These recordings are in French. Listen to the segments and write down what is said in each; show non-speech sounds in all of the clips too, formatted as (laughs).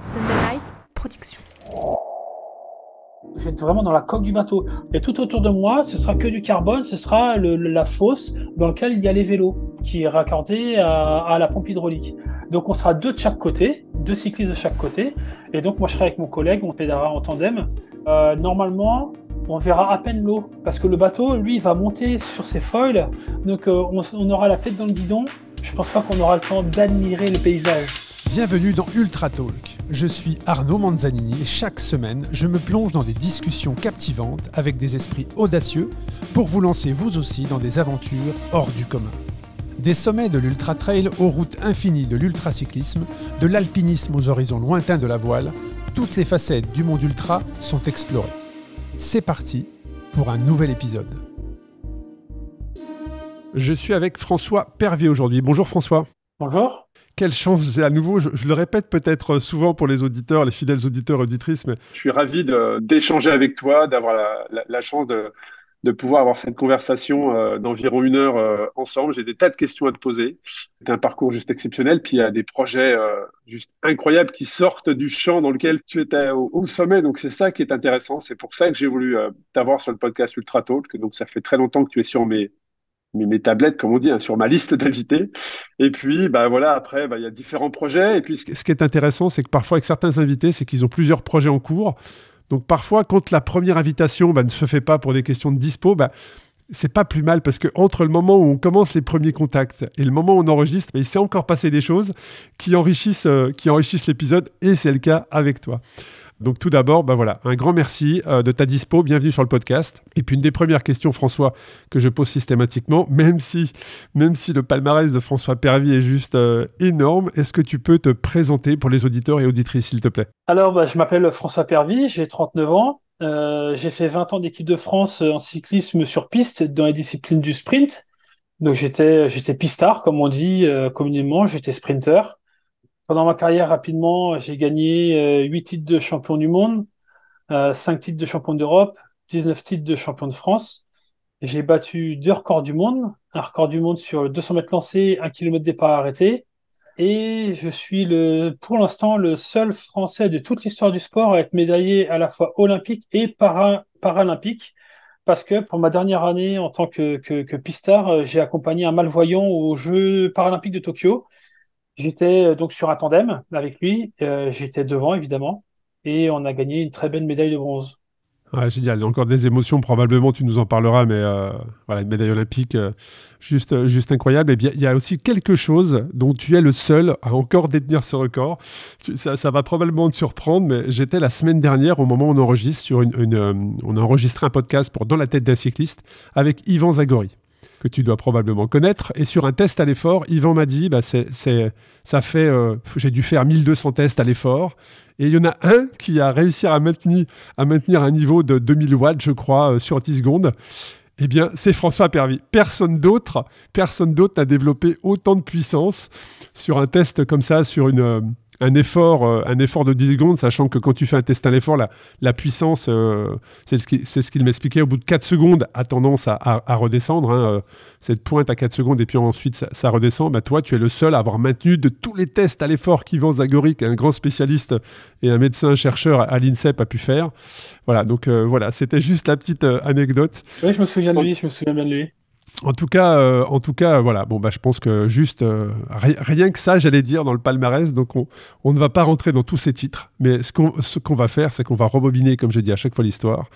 NIGHT PRODUCTION Je vais être vraiment dans la coque du bateau. Et tout autour de moi, ce sera que du carbone, ce sera la fosse dans laquelle il y a les vélos, qui est raccordée à, la pompe hydraulique. Donc on sera deux de chaque côté, deux cyclistes de chaque côté. Et donc moi je serai avec mon collègue, on pédalera en tandem. Euh, normalement, on verra à peine l'eau parce que le bateau, lui, va monter sur ses foils. Donc euh, on, on aura la tête dans le guidon. Je pense pas qu'on aura le temps d'admirer le paysage. Bienvenue dans Ultra Talk. Je suis Arnaud Manzanini et chaque semaine, je me plonge dans des discussions captivantes avec des esprits audacieux pour vous lancer vous aussi dans des aventures hors du commun. Des sommets de l'ultra trail aux routes infinies de l'ultracyclisme, de l'alpinisme aux horizons lointains de la voile, toutes les facettes du monde ultra sont explorées. C'est parti pour un nouvel épisode. Je suis avec François Pervier aujourd'hui. Bonjour François. Bonjour. Quelle chance, j'ai à nouveau, je, le répète peut-être souvent pour les auditeurs, les fidèles auditeurs, auditrices. Mais... Je suis ravi d'échanger avec toi, d'avoir la, chance de, pouvoir avoir cette conversation euh, d'environ une heure euh, ensemble. J'ai des tas de questions à te poser. C'est un parcours juste exceptionnel, puis il y a des projets euh, juste incroyables qui sortent du champ dans lequel tu étais au, au sommet. Donc c'est ça qui est intéressant. C'est pour ça que j'ai voulu t'avoir sur le podcast Ultra Talk. Donc ça fait très longtemps que tu es sur mes, mes, tablettes, comme on dit, hein, sur ma liste (laughs) d'invités. Et puis, bah, voilà, après, bah, il y a différents projets. Et puis... Ce qui est intéressant, c'est que parfois, avec certains invités, c'est qu'ils ont plusieurs projets en cours. Donc parfois, quand la première invitation bah, ne se fait pas pour des questions de dispo, bah, c'est pas plus mal parce que entre le moment où on commence les premiers contacts et le moment où on enregistre, bah, il s'est encore passé des choses qui enrichissent, euh, qui enrichissent l'épisode et c'est le cas avec toi. Donc tout d'abord, bah voilà, un grand merci euh, de ta dispo, bienvenue sur le podcast. Et puis une des premières questions, François, que je pose systématiquement, (laughs) même si, même si le palmarès de François Pervy est juste euh, énorme, est-ce que tu peux te présenter pour les auditeurs et auditrices, s'il te plaît Alors, bah, je m'appelle François Pervy, j'ai 39 ans. Euh, j'ai fait 20 ans d'équipe de France en cyclisme sur piste dans les disciplines du sprint. Donc j'étais j'étais pistard comme on dit communément, j'étais sprinter pendant ma carrière, rapidement, j'ai gagné 8 euh, titres de champion du monde, 5 euh, titres de champion d'Europe, 19 titres de champion de France. J'ai battu deux records du monde, un record du monde sur 200 mètres lancés, 1 km départ arrêté. Et je suis le, pour l'instant le seul Français de toute l'histoire du sport à être médaillé à la fois olympique et paralympique. Parce que pour ma dernière année en tant que, que pistard, euh, j'ai accompagné un malvoyant aux Jeux paralympiques de Tokyo. J'étais euh, donc sur un tandem avec lui. Euh, j'étais devant, évidemment. Et on a gagné une très belle médaille de bronze. génial. Il y encore des émotions, probablement, tu nous en parleras, mais euh, voilà, une médaille olympique, juste, juste incroyable. Et eh bien, il y a aussi quelque chose dont tu es le seul à encore détenir ce record. ça, va probablement te surprendre, mais j'étais la semaine dernière, au moment où on enregistre, sur une, on a enregistré un podcast pour Dans la tête d'un cycliste avec Yvan Zagori tu dois probablement connaître. Et sur un test à l'effort, Yvan m'a dit, bah, c'est, ça fait, euh, j'ai dû faire 1200 tests à l'effort. Et il y en a un qui a réussi à maintenir, à maintenir un niveau de 2000 watts, je crois, euh, sur 10 secondes. Eh bien, c'est François Pervy. Personne d'autre, personne d'autre n'a développé autant de puissance sur un test comme ça, sur une, euh, un effort, euh, un effort de 10 secondes, sachant que quand tu fais un test à l'effort, la, la puissance, euh, c'est ce qu'il ce qu'il m'expliquait, au bout de 4 secondes, a tendance à, redescendre. Hein, euh, cette pointe à 4 secondes et puis ensuite ça, redescend. Bah, toi, tu es le seul à avoir maintenu de tous les tests à l'effort qu'Yvan Zagorik, un grand spécialiste et un médecin chercheur à, l'INSEP, a pu faire. Voilà, donc voilà, c'était juste la petite anecdote. Oui, je me souviens de lui, je me souviens bien de lui. En tout cas, euh, en tout cas, voilà. Bon, bah, je pense que juste euh, rien que ça, j'allais dire dans le palmarès. Donc, on, ne va pas rentrer dans tous ces titres, mais ce qu'on va faire, c'est qu'on va rebobiner, comme je dis à chaque fois l'histoire,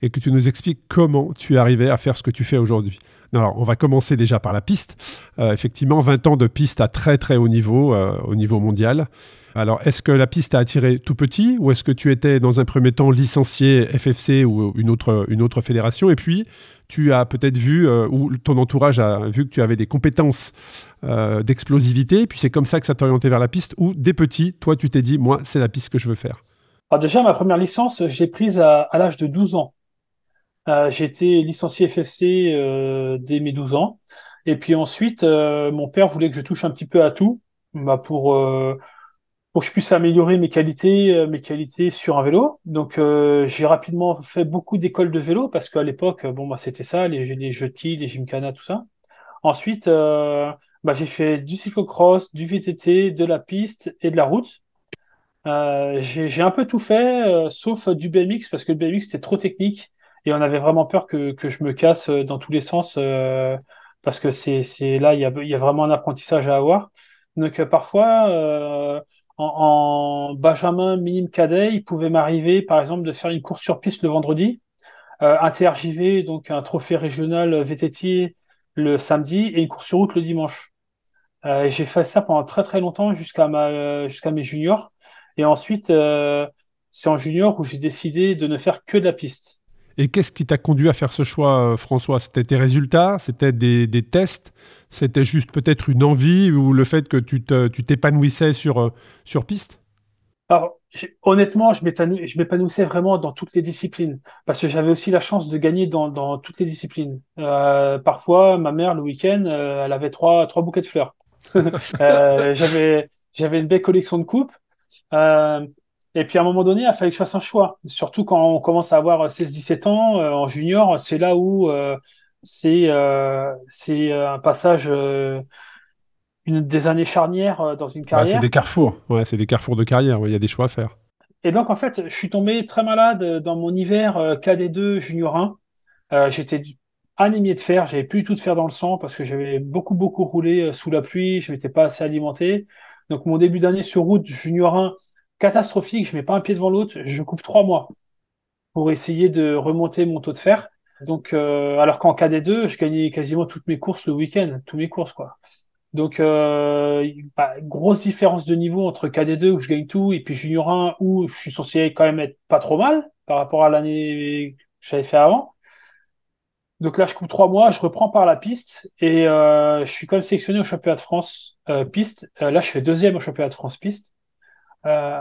et que tu nous expliques comment tu es arrivé à faire ce que tu fais aujourd'hui. Alors, on va commencer déjà par la piste. Euh, effectivement, 20 ans de piste à très très haut niveau, au niveau mondial. Alors, est-ce que la piste a attiré tout petit, ou est-ce que tu étais dans un premier temps licencié FFC ou une autre une autre fédération, et puis tu as peut-être vu, euh, ou ton entourage a vu que tu avais des compétences euh, d'explosivité, d'explosivité, puis c'est comme ça que ça t'a orienté vers la piste, ou dès petit, toi, tu t'es dit, moi, c'est la piste que je veux faire ah, Déjà, ma première licence, j'ai prise à, l'âge de 12 ans. Euh, j'étais licencié FSC dès mes 12 ans. Et puis ensuite, mon père voulait que je touche un petit peu à tout bah, pour que je puisse améliorer mes qualités, euh, mes qualités sur un vélo. Donc euh, j'ai rapidement fait beaucoup d'écoles de vélo parce qu'à l'époque, bon bah c'était ça, les, les jeux de quilles, les gymkhana, tout ça. Ensuite, euh, bah, j'ai fait du cyclocross, du VTT, de la piste et de la route. j'ai un peu tout fait, sauf du BMX parce que le BMX c'était trop technique et on avait vraiment peur que, que je me casse dans tous les sens parce que c'est là il y a, y a, vraiment un apprentissage à avoir. Donc parfois en, Benjamin Minime Cadet, il pouvait m'arriver, par exemple, de faire une course sur piste le vendredi, un euh, TRJV, donc un trophée régional VTT le samedi, et une course sur route le dimanche. Euh, j'ai fait ça pendant très très longtemps jusqu'à ma jusqu'à mes juniors. Et ensuite, euh, c'est en junior où j'ai décidé de ne faire que de la piste. Et qu'est-ce qui t'a conduit à faire ce choix, euh, François C'était tes résultats C'était des, tests C'était juste peut-être une envie ou le fait que tu t'épanouissais sur, euh, piste Alors, honnêtement, je m'épanouissais vraiment dans toutes les disciplines parce que j'avais aussi la chance de gagner dans, toutes les disciplines. Euh, parfois, ma mère, le week-end, elle avait trois, bouquets de fleurs. (laughs) j'avais une belle collection de coupes. Et puis à un moment donné, il fallait que je fasse un choix. Surtout quand on commence à avoir 16-17 ans euh, en junior, c'est là où euh, c'est euh, un passage une des années charnières dans une ah, carrière. c'est des carrefours. Ouais, c'est des carrefours de carrière. Il y a des choix à faire. Et donc en fait, je suis tombé très malade dans mon hiver KD2 junior 1. J'étais animé de fer. J'avais plus tout de faire dans le sang parce que j'avais beaucoup beaucoup roulé sous la pluie. Je m'étais pas assez alimenté. Donc mon début d'année sur route junior 1 catastrophique, je mets pas un pied devant l'autre, je coupe trois mois pour essayer de remonter mon taux de fer. Donc, euh, alors qu'en KD2, je gagnais quasiment toutes mes courses le week-end, toutes mes courses, quoi. Donc, euh, bah, grosse différence de niveau entre KD2 où je gagne tout et puis Junior 1 où je suis censé quand même être pas trop mal par rapport à l'année que j'avais fait avant. Donc là, je coupe trois mois, je reprends par la piste et euh, je suis quand même sélectionné au championnat de France piste. là, je fais deuxième au championnat de France piste. Euh,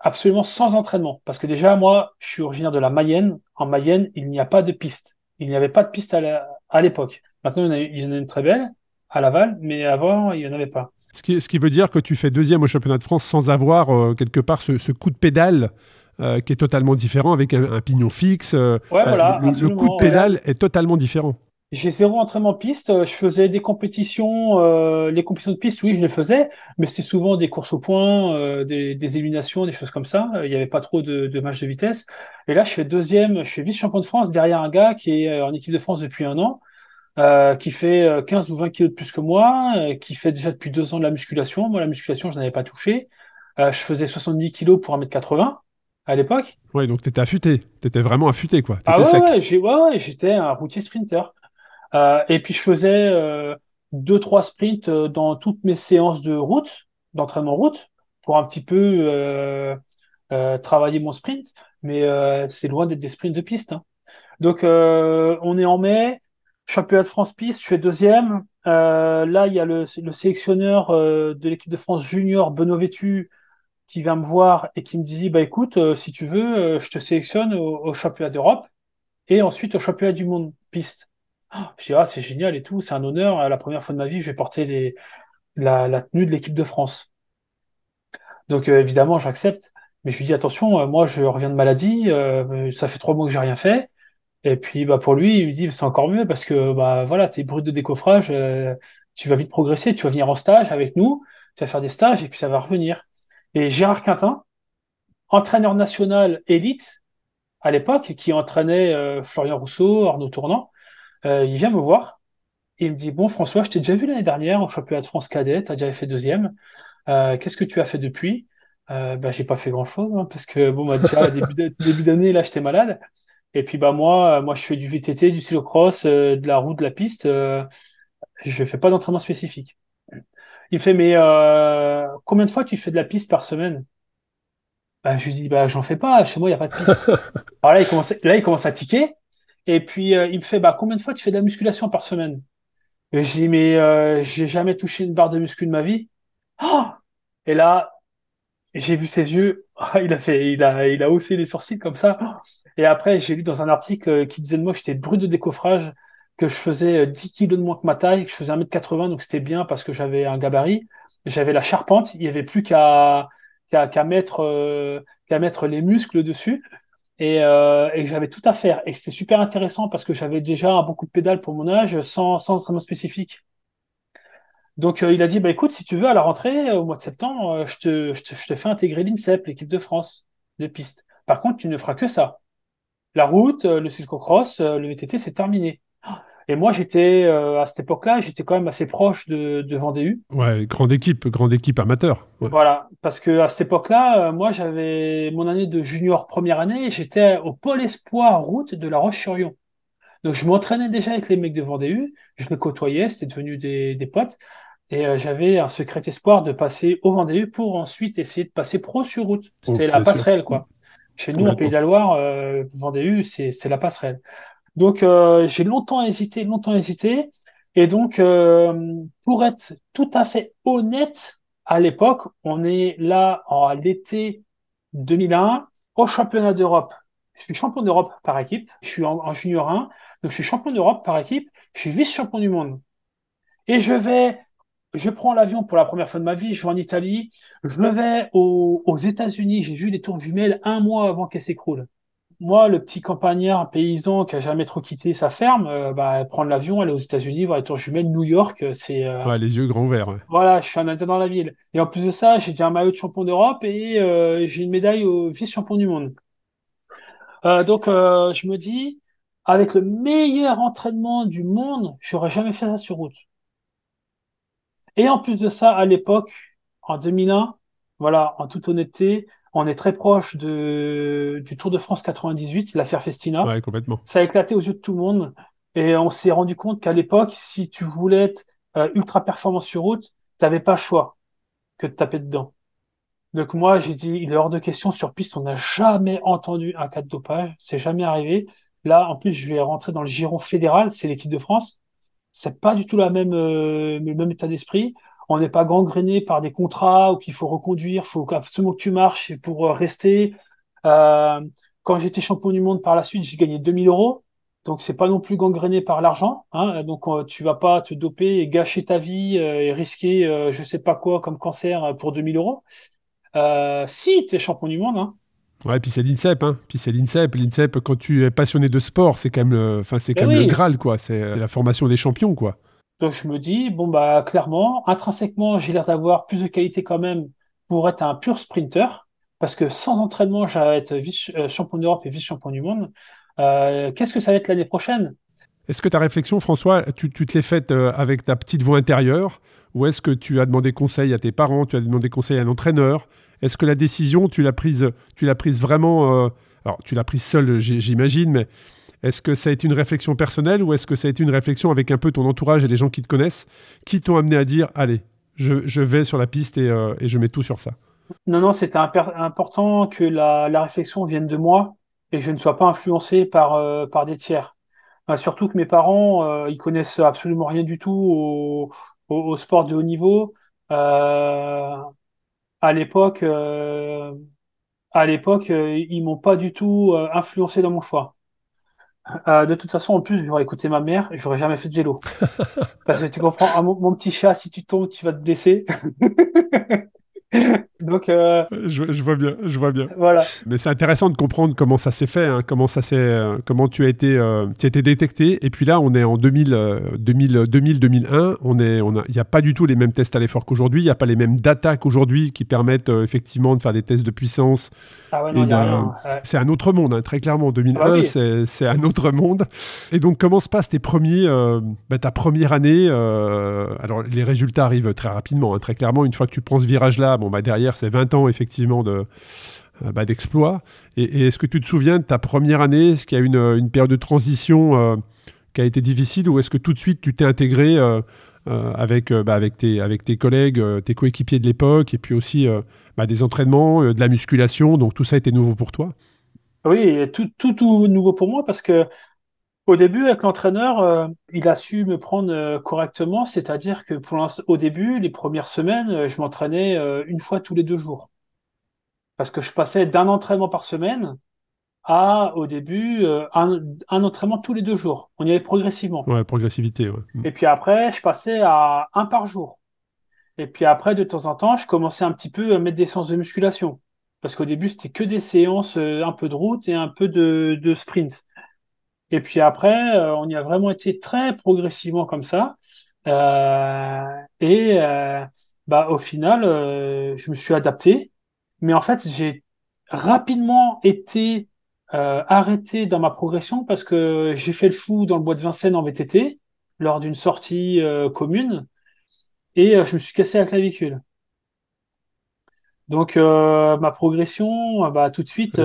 absolument sans entraînement. Parce que déjà, moi, je suis originaire de la Mayenne. En Mayenne, il n'y a pas de piste. Il n'y avait pas de piste à l'époque. Maintenant, il y en a une très belle à Laval, mais avant, il n'y en avait pas. Ce qui, veut dire que tu fais deuxième au championnat de France sans avoir euh, quelque part ce, coup de pédale euh, qui est totalement différent avec un, pignon fixe. le, coup de pédale est totalement différent j'ai zéro entraînement piste. Euh, je faisais des compétitions, euh, les compétitions de piste, oui, je les faisais, mais c'était souvent des courses au point, euh, des, des, éliminations, des choses comme ça. Euh, il n'y avait pas trop de, de matchs de vitesse. Et là, je fais deuxième, je suis vice-champion de France derrière un gars qui est en équipe de France depuis un an, euh, qui fait 15 ou 20 kilos de plus que moi, qui fait déjà depuis deux ans de la musculation. Moi, la musculation, je n'avais pas touché. je faisais 70 kilos pour 1m80 à l'époque. Ouais, donc t'étais affûté, t'étais vraiment affûté quoi. Étais ah ouais, ouais j'étais un routier sprinter. Euh, et puis je faisais euh, deux trois sprints euh, dans toutes mes séances de route, d'entraînement route, pour un petit peu travailler mon sprint. Mais c'est loin d'être des sprints de piste. Hein. Donc on est en mai, championnat de France piste, je suis deuxième. là il y a le, sélectionneur de l'équipe de France junior Benoît Vétu qui vient me voir et qui me dit bah écoute si tu veux je te sélectionne au championnat d'Europe et ensuite au championnat du monde piste. Je dis, ah, c'est génial et tout, c'est un honneur. La première fois de ma vie, je vais porter les, la, tenue de l'équipe de France. Donc euh, évidemment, j'accepte. Mais je lui dis, attention, euh, moi, je reviens de maladie, euh, ça fait trois mois que j'ai rien fait. Et puis bah, pour lui, il me dit, c'est encore mieux parce que bah, voilà, t'es brut de décoffrage, tu vas vite progresser, tu vas venir en stage avec nous, tu vas faire des stages et puis ça va revenir. Et Gérard Quintin, entraîneur national élite à l'époque, qui entraînait Florian Rousseau, Arnaud Tournant, euh, il vient me voir il me dit Bon, François, je t'ai déjà vu l'année dernière au championnat de France cadet, t'as déjà fait deuxième. Euh, qu'est-ce que tu as fait depuis euh, bah, J'ai pas fait grand-chose hein, parce que, bon, bah, déjà, (laughs) début d'année, là, j'étais malade. Et puis, bah, moi, euh, moi, je fais du VTT, du cross, de la roue, de la piste. je fais pas d'entraînement spécifique. Il me fait Mais combien de fois tu fais de la piste par semaine bah, je lui dis, bah, j'en fais pas, chez moi, il a pas de piste. (laughs) Alors là, il commence, là, il commence à tiquer. Et puis, euh, il me fait, bah, combien de fois tu fais de la musculation par semaine? Et je dis, mais je euh, j'ai jamais touché une barre de muscu de ma vie. Oh et là, j'ai vu ses yeux. Oh, il a fait, il a, il a haussé les sourcils comme ça. Et après, j'ai lu dans un article euh, qui disait de moi que j'étais brut de décoffrage, que je faisais 10 kilos de moins que ma taille, que je faisais 1m80, donc c'était bien parce que j'avais un gabarit. J'avais la charpente, il n'y avait plus qu'à qu'à mettre, qu'à mettre les muscles dessus et, que euh, j'avais tout à faire. Et c'était super intéressant parce que j'avais déjà beaucoup de pédales pour mon âge sans, sans entraînement spécifique. Donc euh, il a dit, bah, écoute, si tu veux, à la rentrée, euh, au mois de septembre, je, te, fais intégrer l'INSEP, l'équipe de France de piste. Par contre, tu ne feras que ça. La route, le cyclocross, le VTT, c'est terminé. Et moi, j'étais euh, à cette époque-là, j'étais quand même assez proche de, de Vendée Ouais, grande équipe, grande équipe amateur. Voilà, parce que à cette époque-là, euh, moi, j'avais mon année de junior première année, j'étais au pôle espoir route de La Roche-sur-Yon. Donc, je m'entraînais déjà avec les mecs de Vendée U, je me côtoyais, c'était devenu des, potes. Et euh, j'avais un secret espoir de passer au Vendée pour ensuite essayer de passer pro sur route. Oh, c'était la passerelle, quoi. Chez nous, en Pays de la Loire, Vendée U, c'est la passerelle. Donc euh, j'ai longtemps hésité, longtemps hésité. Et donc, euh, pour être tout à fait honnête, à l'époque, on est là en l'été 2001 au championnat d'Europe. Je suis champion d'Europe par équipe. Je suis en, junior 1. Donc, je suis champion d'Europe par équipe. Je suis vice-champion du monde. Et je vais, je prends l'avion pour la première fois de ma vie. Je vais en Italie. Je me mmh. vais aux, aux États-Unis. J'ai vu les tours jumelles un mois avant qu'elles s'écroulent moi, le petit campagnard, paysan qui a jamais trop quitté sa ferme, euh, bah, elle prendre l'avion, aller aux États-Unis, voir les tours jumelles, New York, euh, c'est. Euh, ouais, les yeux grands verts. Voilà, je suis un indien dans la ville. Et en plus de ça, j'ai déjà un maillot de champion d'Europe et j'ai une médaille au vice-champion du monde. donc, je me dis, avec le meilleur entraînement du monde, j'aurais jamais fait ça sur route. Et en plus de ça, à l'époque, en 2001, voilà, en toute honnêteté, on est très proche du Tour de France 98, l'affaire Festina. complètement. Ça a éclaté aux yeux de tout le monde. Et on s'est rendu compte qu'à l'époque, si tu voulais être euh, ultra performant sur route, tu n'avais pas choix que de taper dedans. Donc moi, j'ai dit, il est hors de question sur piste, on n'a jamais entendu un cas de dopage, c'est jamais arrivé. Là, en plus, je vais rentrer dans le giron fédéral, c'est l'équipe de France. C'est pas du tout la même, euh, le même état d'esprit on n'est pas gangréné par des contrats ou qu'il faut reconduire, il faut absolument que tu marches pour euh, rester. Euh, quand j'étais champion du monde par la suite, j'ai gagné 2000 euros. Donc c'est pas non plus gangréné par l'argent. Hein. Donc euh, tu vas pas te doper et gâcher ta vie et risquer je sais pas quoi comme cancer pour 2000 euros. si tu es champion du monde, hein, Ouais, puis c'est l'INSEP, hein. Puis c'est l'INSEP. L'INSEP, quand tu es passionné de sport, c'est quand même, enfin, c'est eh quand même le Graal, quoi. C'est la formation des champions, quoi. Donc je me dis, bon, bah clairement, intrinsèquement, j'ai l'air d'avoir plus de qualité quand même pour être un pur sprinter, parce que sans entraînement, j'allais être vice-champion euh, d'Europe et vice-champion du monde. Euh, qu'est-ce que ça va être l'année prochaine Est-ce que ta réflexion, François, tu, tu te l'es faite euh, avec ta petite voix intérieure Ou est-ce que tu as demandé conseil à tes parents Tu as demandé conseil à un entraîneur Est-ce que la décision, tu l'as prise, tu prise vraiment... alors, tu l'as prise seule, j'imagine, mais est-ce que ça a été une réflexion personnelle ou est-ce que ça a été une réflexion avec un peu ton entourage et les gens qui te connaissent qui t'ont amené à dire allez, je, vais sur la piste euh, et, je mets tout sur ça Non, non, c'était important que la, réflexion vienne de moi et que je ne sois pas influencé par, euh, par des tiers. Euh, surtout que mes parents, ils ils connaissent absolument rien du tout au, sport de haut niveau. à l'époque, à l'époque, ils m'ont pas du tout influencé dans mon choix. Euh, de toute façon, en plus, j'aurais écouté ma mère j'aurais jamais fait de vélo. Parce que tu comprends, mon, mon, petit chat, si tu tombes, tu vas te blesser. (laughs) Donc, euh, euh, je, vois bien, je vois bien. Voilà. Mais c'est intéressant de comprendre comment ça s'est fait, hein, comment ça s'est, euh, comment tu as été, tu as été détecté. Et puis là, on est en 2000, 2000, 2001. On est, on il n'y a pas du tout les mêmes tests à l'effort qu'aujourd'hui. Il n'y a pas les mêmes data qu'aujourd'hui qui permettent effectivement de faire des tests de puissance. Ah c'est un autre monde, hein, très clairement. 2001, ah c'est, un autre monde. Et donc, comment se passe tes premiers, bah, ta première année Alors, les résultats arrivent très rapidement, hein, très clairement. Une fois que tu prends ce virage-là, bon, bah derrière c'est 20 ans effectivement de, euh, bah, d'exploit. Et, est-ce que tu te souviens de ta première année Est-ce qu'il y a une, une période de transition euh, qui a été difficile ou est-ce que tout de suite tu t'es intégré euh, avec, bah, avec, tes, avec tes collègues, tes coéquipiers de l'époque et puis aussi bah, des entraînements, de la musculation Donc tout ça a été nouveau pour toi Oui, tout, tout nouveau pour moi parce que au début, avec l'entraîneur, euh, il a su me prendre euh, correctement, c'est-à-dire que pour au début, les premières semaines, euh, je m'entraînais une fois tous les deux jours. Parce que je passais d'un entraînement par semaine à, au début, un, entraînement tous les deux jours. On y allait progressivement. Ouais, progressivité, ouais. Mm. Et puis après, je passais à un par jour. Et puis après, de temps en temps, je commençais un petit peu à mettre des séances de musculation. Parce qu'au début, c'était que des séances un peu de route et un peu de, de sprint. Et puis après, euh, on y a vraiment été très progressivement comme ça. Euh, et euh, bah, au final, je me suis adapté. Mais en fait, j'ai rapidement été arrêté dans ma progression parce que j'ai fait le fou dans le bois de Vincennes en VTT lors d'une sortie commune et je me suis cassé la clavicule. Donc ma progression, bah, tout de suite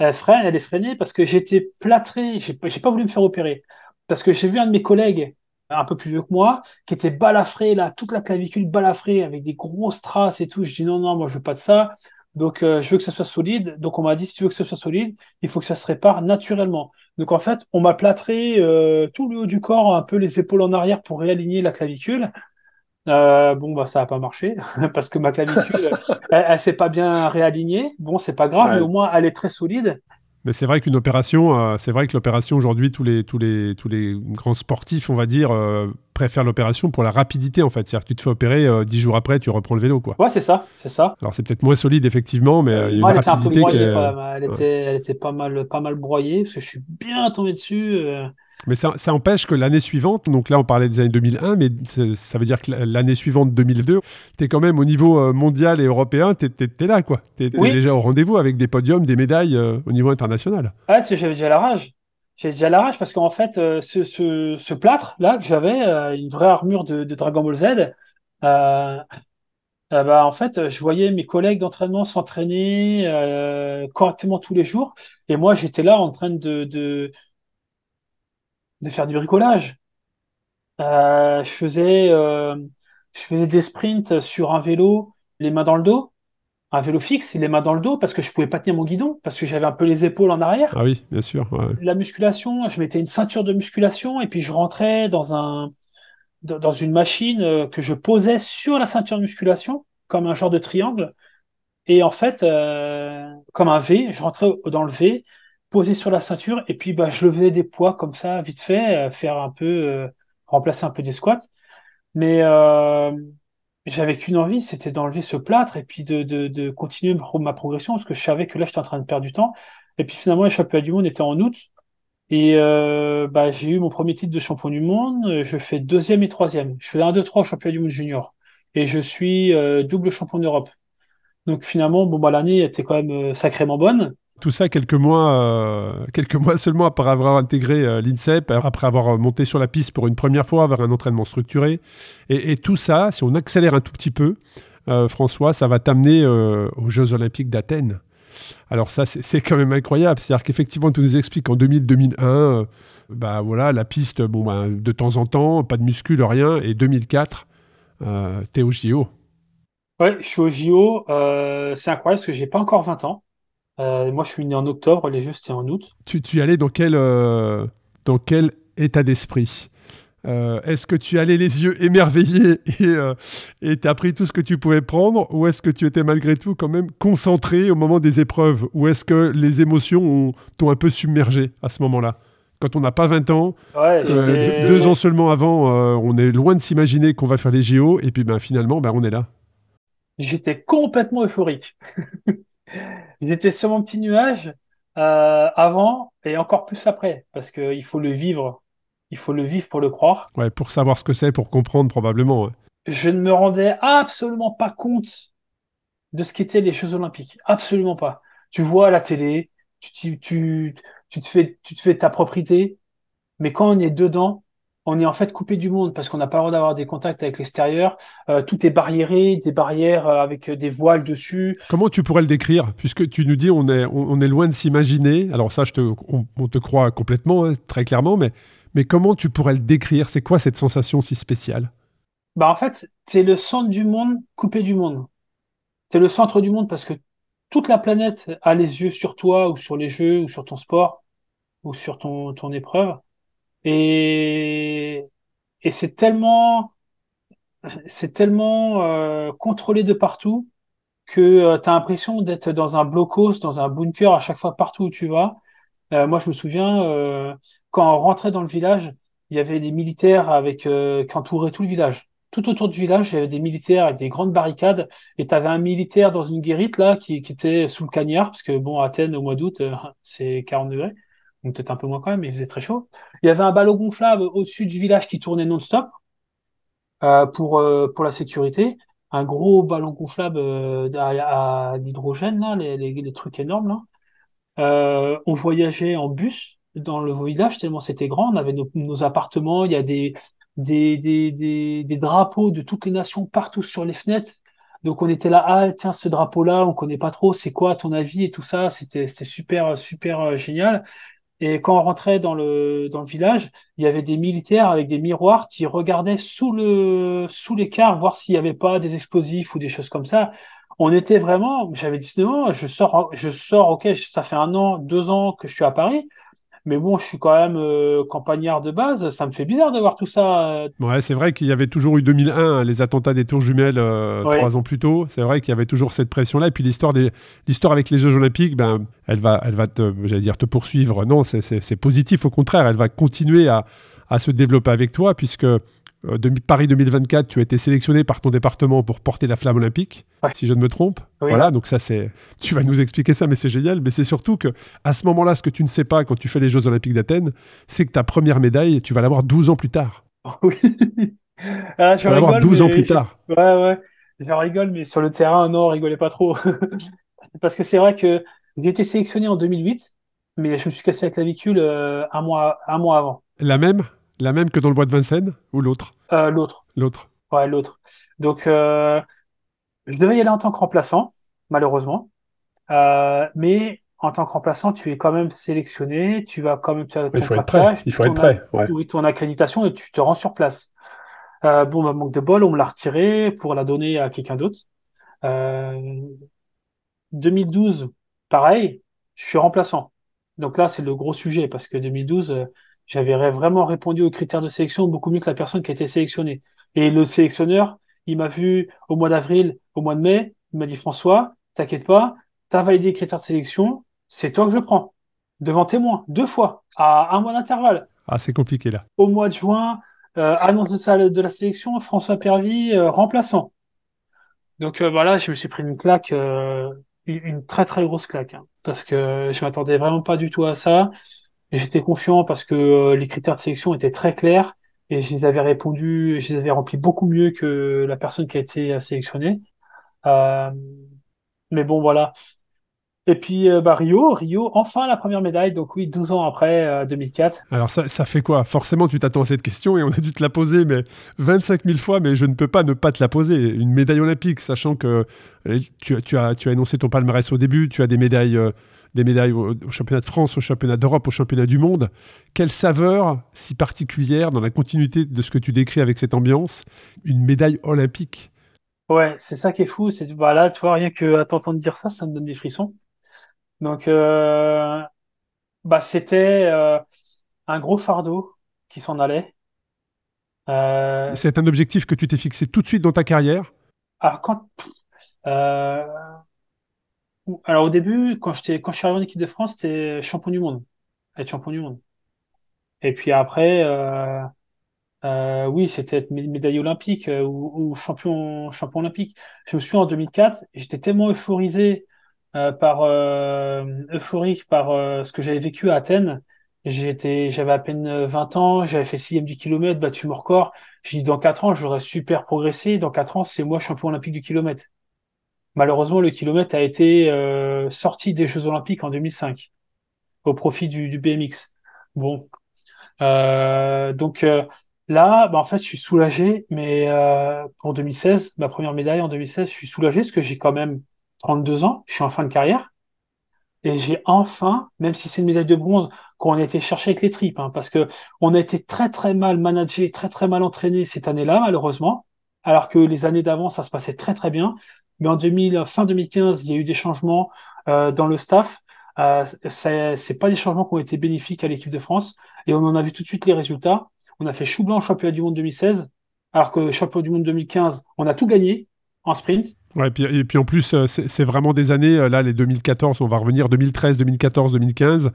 elle euh, freine, elle est freinée parce que j'étais plâtré, j'ai pas voulu me faire opérer. Parce que j'ai vu un de mes collègues un peu plus vieux que moi, qui était balafré, là, toute la clavicule balafrée, avec des grosses traces et tout. Je dis non, non, moi je veux pas de ça. Donc euh, je veux que ça soit solide. Donc on m'a dit si tu veux que ça soit solide, il faut que ça se répare naturellement. Donc en fait, on m'a plâtré euh, tout le haut du corps, un peu les épaules en arrière pour réaligner la clavicule. Euh, bon, bah, ça n'a pas marché (laughs) parce que ma clavicule, (laughs) elle, s'est pas bien réalignée. Bon, c'est pas grave, mais au moins, elle est très solide. Mais c'est vrai qu'une opération, euh, c'est vrai que l'opération aujourd'hui, tous les, tous, les, tous les grands sportifs, on va dire, euh, préfèrent l'opération pour la rapidité en fait. C'est-à-dire que tu te fais opérer, dix 10 jours après, tu reprends le vélo quoi. Ouais, c'est ça, c'est ça. Alors c'est peut-être moins solide effectivement, mais il y a une rapidité était, elle, était, pas mal, pas mal broyée parce que je suis bien tombé dessus. Mais ça, empêche que l'année suivante, donc là on parlait des années 2001, mais ça veut dire que l'année suivante, 2002, tu es quand même au niveau euh, mondial et européen, tu es, là quoi. Tu es, déjà au rendez-vous avec des podiums, des médailles euh, au niveau international. Ah, j'avais déjà la rage. J'avais déjà la rage parce qu'en fait, euh, ce, plâtre là que j'avais, une vraie armure de, Dragon Ball Z, bah, en fait, je voyais mes collègues d'entraînement s'entraîner correctement tous les jours et moi j'étais là en train de de faire du bricolage. Euh, je faisais, euh, je faisais des sprints sur un vélo, les mains dans le dos, un vélo fixe, les mains dans le dos, parce que je pouvais pas tenir mon guidon, parce que j'avais un peu les épaules en arrière. Ah oui, bien sûr. La musculation, je mettais une ceinture de musculation et puis je rentrais dans un, dans une machine euh, que je posais sur la ceinture de musculation, comme un genre de triangle. Et en fait, comme un V, je rentrais dans le V posé sur la ceinture et puis bah je levais des poids comme ça vite fait euh, faire un peu euh, remplacer un peu des squats mais euh, j'avais qu'une envie c'était d'enlever ce plâtre et puis de, de, continuer ma progression parce que je savais que là j'étais en train de perdre du temps et puis finalement les championnats du monde étaient en août et euh, bah j'ai eu mon premier titre de champion du monde je fais deuxième et troisième je fais un deux trois champion du monde junior et je suis double champion d'Europe donc finalement bon bah l'année était quand même sacrément bonne tout ça quelques mois, euh, quelques mois seulement après avoir intégré euh, l'INSEP, après avoir euh, monté sur la piste pour une première fois avoir un entraînement structuré. Et, tout ça, si on accélère un tout petit peu, François, ça va t'amener aux Jeux Olympiques d'Athènes. Alors ça, c'est quand même incroyable. C'est-à-dire qu'effectivement, tu nous expliques qu'en 2000-2001, bah voilà, la piste, bon, bah, de temps en temps, pas de muscles, rien. Et 2004, t'es au JO. Ouais, je suis au JO. c'est incroyable parce que j'ai pas encore 20 ans. Euh, moi, je suis né en octobre, les Jeux, c'était en août. Tu, tu, allais dans quel, euh, dans quel état d'esprit euh, Est-ce que tu allais les yeux émerveillés (laughs) et tu as pris tout ce que tu pouvais prendre Ou est-ce que tu étais malgré tout quand même concentré au moment des épreuves Ou est-ce que les émotions t'ont un peu submergé à ce moment-là quand on n'a pas 20 ans, deux, ans seulement avant, on est loin de s'imaginer qu'on va faire les JO, et puis ben, finalement, ben, on est là. J'étais complètement euphorique. (laughs) J'étais sur mon petit nuage euh, avant et encore plus après, parce il faut le vivre. Il faut le vivre pour le croire. Ouais, pour savoir ce que c'est, pour comprendre probablement. Je ne me rendais absolument pas compte de ce qu'étaient les Jeux Olympiques. Absolument pas. Tu vois la télé, tu, tu, te, fais, tu te fais ta propriété, mais quand on est dedans, on est en fait coupé du monde parce qu'on n'a pas le droit d'avoir des contacts avec l'extérieur. Euh, tout est barriéré, des barrières euh, avec euh, des voiles dessus. Comment tu pourrais le décrire Puisque tu nous dis on est, on, est loin de s'imaginer. Alors ça, je te, on, te croit complètement, hein, très clairement, mais, mais comment tu pourrais le décrire C'est quoi cette sensation si spéciale bah En fait, c'est le centre du monde coupé du monde. C'est le centre du monde parce que toute la planète a les yeux sur toi ou sur les jeux ou sur ton sport ou sur ton, ton épreuve. Et, c'est tellement, c'est tellement euh, contrôlé de partout que euh, tu as l'impression d'être dans un blocos, dans un bunker à chaque fois partout où tu vas. Euh, moi, je me souviens quand on rentrait dans le village, il y avait des militaires avec qui entouraient tout le village. Tout autour du village, il y avait des militaires avec des grandes barricades, et tu avais un militaire dans une guérite là qui, était sous le cagnard, parce que bon, Athènes au mois d'août, (laughs) c'est 40 degrés peut-être un peu moins quand même, mais il faisait très chaud. Il y avait un ballon gonflable au-dessus du village qui tournait non-stop euh, pour, euh, pour la sécurité. Un gros ballon gonflable euh, à, l'hydrogène, les, trucs énormes. on voyageait en bus dans le village tellement c'était grand. On avait nos, appartements, il y a des, des, des, drapeaux de toutes les nations partout sur les fenêtres. Donc on était là, ah tiens ce drapeau-là, on connaît pas trop, c'est quoi ton avis et tout ça, c'était super super génial. Et quand on rentrait dans le, dans le village, il y avait des militaires avec des miroirs qui regardaient sous le, sous l'écart, voir s'il n'y avait pas des explosifs ou des choses comme ça. On était vraiment, j'avais 19 ans, je sors, je sors, ok, ça fait un an, deux ans que je suis à Paris. Mais bon, je suis quand même euh, campagnard de base. Ça me fait bizarre d'avoir tout ça. Euh. Ouais, c'est vrai qu'il y avait toujours eu 2001, hein, les attentats des tours jumelles euh, trois ans plus tôt. C'est vrai qu'il y avait toujours cette pression-là. Et puis l'histoire des l'histoire avec les Jeux Olympiques, ben, elle va, elle va te, j'allais dire, te poursuivre. Non, c'est positif. Au contraire, elle va continuer à se développer avec toi puisque euh, Paris 2024, tu as été sélectionné par ton département pour porter la flamme olympique, si je ne me trompe. Voilà, donc ça c'est. (laughs) Tu vas nous expliquer ça, mais c'est génial. Mais c'est surtout que à ce moment-là, ce que tu ne sais pas quand tu fais les Jeux olympiques d'Athènes, c'est que ta première médaille, tu vas l'avoir 12 ans plus tard. (laughs) Oui. Ah, tu vas l'avoir 12 ans plus tard. Ouais, ouais. Je rigole, mais sur le terrain, non, rigolez pas trop. (laughs) Parce que c'est vrai que j'ai été sélectionné en 2008, mais je me suis cassé la clavicule euh, mois, un mois avant. La même la même que dans le bois de Vincennes ou l'autre euh, L'autre. L'autre. Ouais, l'autre. Donc, euh, je devais y aller en tant que remplaçant, malheureusement. Euh, mais en tant que remplaçant, tu es quand même sélectionné, tu vas quand même. Tu ton il faut prêt. accréditation et tu te rends sur place. bon, bah, manque de bol, on me l'a retiré pour la donner à quelqu'un d'autre. 2012, pareil, je suis remplaçant. Donc là, c'est le gros sujet parce que 2012, j'avais vraiment répondu aux critères de sélection beaucoup mieux que la personne qui a été sélectionnée. Et le sélectionneur, il m'a vu au mois d'avril, au mois de mai, il m'a dit François, t'inquiète pas, t'as validé les critères de sélection, c'est toi que je prends. Devant témoin, deux fois, à un mois d'intervalle. Ah, c'est compliqué là. Au mois de juin, euh, annonce de, salle de la sélection, François Pervy, euh, remplaçant. Donc euh, voilà, je me suis pris une claque, une très très grosse claque, hein, parce que je m'attendais vraiment pas du tout à ça j'étais confiant parce que euh, les critères de sélection étaient très clairs et je les avais répondu, je les avais remplis beaucoup mieux que la personne qui a été euh, sélectionnée. Euh, mais bon, voilà. Et puis bah, Rio, Rio, enfin la première médaille, donc oui, 12 ans après 2004. Alors ça, ça fait quoi Forcément, tu t'attends à cette question et on a dû te la poser mais 25 000 fois, mais je ne peux pas ne pas te la poser. Une médaille olympique, sachant que tu, tu as, tu as énoncé ton palmarès au début, tu as des médailles des médailles au, championnat de France, au championnat d'Europe, au championnat du monde. Quelle saveur si particulière dans la continuité de ce que tu décris avec cette ambiance, une médaille olympique Ouais, c'est ça qui est fou. C'est bah là, tu vois, rien que à t'entendre dire ça, ça me donne des frissons. Donc, euh, bah, c'était euh, un gros fardeau qui s'en allait. Euh, c'est un objectif que tu t'es fixé tout de suite dans ta carrière Alors, quand. Alors au début, quand, quand je suis arrivé en équipe de France, c'était champion du monde. Être champion du monde. Et puis après, euh, euh, oui, c'était être médaille olympique euh, ou, champion, champion olympique. Je me souviens en 2004, j'étais tellement euphorisé par euphorique par ce que j'avais vécu à Athènes. J'étais, j'avais à peine 20 ans, j'avais fait sixième du kilomètre, battu mon record. J'ai dit dans 4 ans, j'aurais super progressé. Dans 4 ans, c'est moi champion olympique du kilomètre. Malheureusement, le kilomètre a été euh, sorti des Jeux Olympiques en 2005 au profit du, BMX. Bon, euh, donc euh, là, bah, en fait, je suis soulagé, mais en 2016, ma première médaille en 2016, je suis soulagé parce que j'ai quand même 32 ans, je suis en fin de carrière. Et j'ai enfin, même si c'est une médaille de bronze, qu'on a été chercher avec les tripes, hein, parce que on a été très très mal managé, très très mal entraîné cette année-là, malheureusement, alors que les années d'avant, ça se passait très très bien mais en fin 2015, il y a eu des changements euh, dans le staff. Euh, c'est pas des changements qui ont été bénéfiques à l'équipe de France, et on en a vu tout de suite les résultats. On a fait chou blanc championnat du monde 2016, alors que championnat du monde 2015, on a tout gagné en sprint. et, puis, en plus, euh, c'est vraiment des années, euh, là, les 2014, on va revenir 2013, 2014, 2015.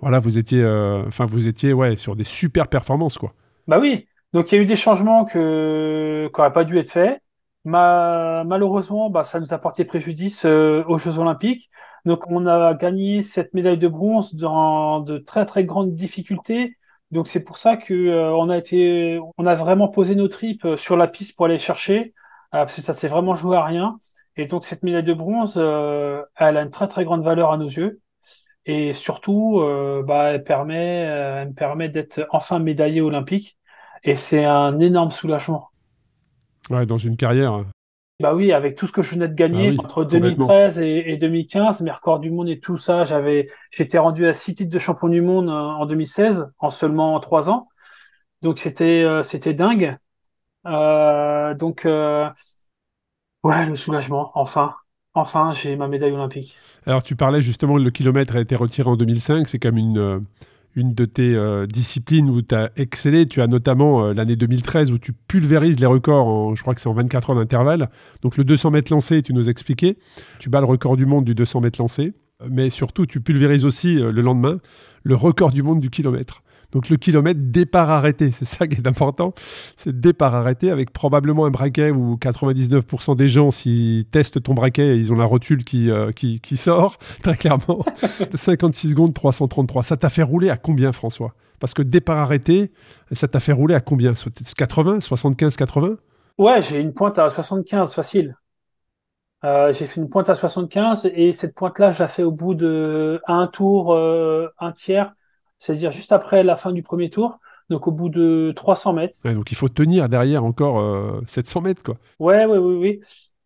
Voilà, vous étiez, enfin, vous étiez ouais, sur des super performances, quoi. Bah oui, donc il y a eu des changements que... qui n'auraient pas dû être faits. Ma... Malheureusement, bah, ça nous a porté préjudice euh, aux Jeux Olympiques. Donc, on a gagné cette médaille de bronze dans de très très grandes difficultés. Donc, c'est pour ça que euh, on a été, on a vraiment posé nos tripes euh, sur la piste pour aller chercher, parce que ça s'est vraiment joué à rien. Et donc, cette médaille de bronze, elle a une très très grande valeur à nos yeux. Et surtout, bah, elle permet, elle me permet d'être enfin médaillé olympique. Et c'est un énorme soulagement dans une carrière. Bah oui, avec tout ce que je venais de gagner ah entre 2013 et, 2015, mes records du monde et tout ça, j'avais, j'étais rendu à six titres de champion du monde euh, en 2016 en seulement trois ans. Donc c'était, euh, c'était dingue. Euh, donc ouais, le soulagement, enfin, enfin, j'ai ma médaille olympique. Alors tu parlais justement le kilomètre a été retiré en 2005, c'est comme une une de tes euh, disciplines où tu as excellé. Tu as notamment euh, l'année 2013 où tu pulvérises les records, je crois que c'est en 24 heures d'intervalle. Donc le 200 mètres lancé, tu nous expliquais. Tu bats le record du monde du 200 mètres lancé. Mais surtout, tu pulvérises aussi euh, le lendemain le record du monde du kilomètre. Donc le kilomètre départ arrêté, c'est ça qui est important, c'est départ arrêté avec probablement un braquet où 99% des gens, s'ils testent ton braquet, ils ont la rotule qui, euh, qui, sort, (laughs) très clairement. 56 (laughs) secondes, 333. Ça t'a fait rouler à combien, François Parce que départ arrêté, ça t'a fait rouler à combien 80, 75, 80 Ouais, j'ai une pointe à 75, facile. Euh, j'ai fait une pointe à 75 et cette pointe-là, je la fais au bout de un tour, euh, un tiers, c'est-à-dire juste après la fin du premier tour, donc au bout de 300 mètres. donc il faut tenir derrière encore 700 euh, mètres, quoi. Ouais, ouais, oui, oui.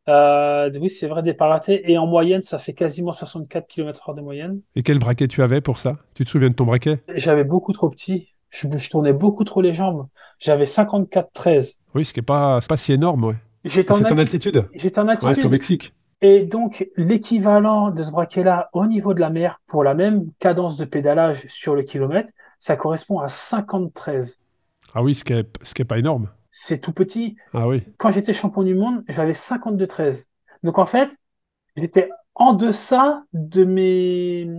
Euh, oui, c'est vrai, des paratés. Et en moyenne, ça fait quasiment 64 km/h de moyenne. Et quel braquet tu avais pour ça Tu te souviens de ton braquet J'avais beaucoup trop petit. Je, tournais beaucoup trop les jambes. J'avais 54-13. Oui, ce qui n'est pas, pas si énorme, ouais. J'étais en, altitude. J'étais en altitude. Ouais, au Mexique. Et donc, l'équivalent de ce braquet-là au niveau de la mer pour la même cadence de pédalage sur le kilomètre, ça correspond à 53. Ah oui, ce qui n'est est pas énorme. C'est tout petit. Ah oui. Quand j'étais champion du monde, j'avais 52-13. Donc en fait, j'étais en deçà de mes,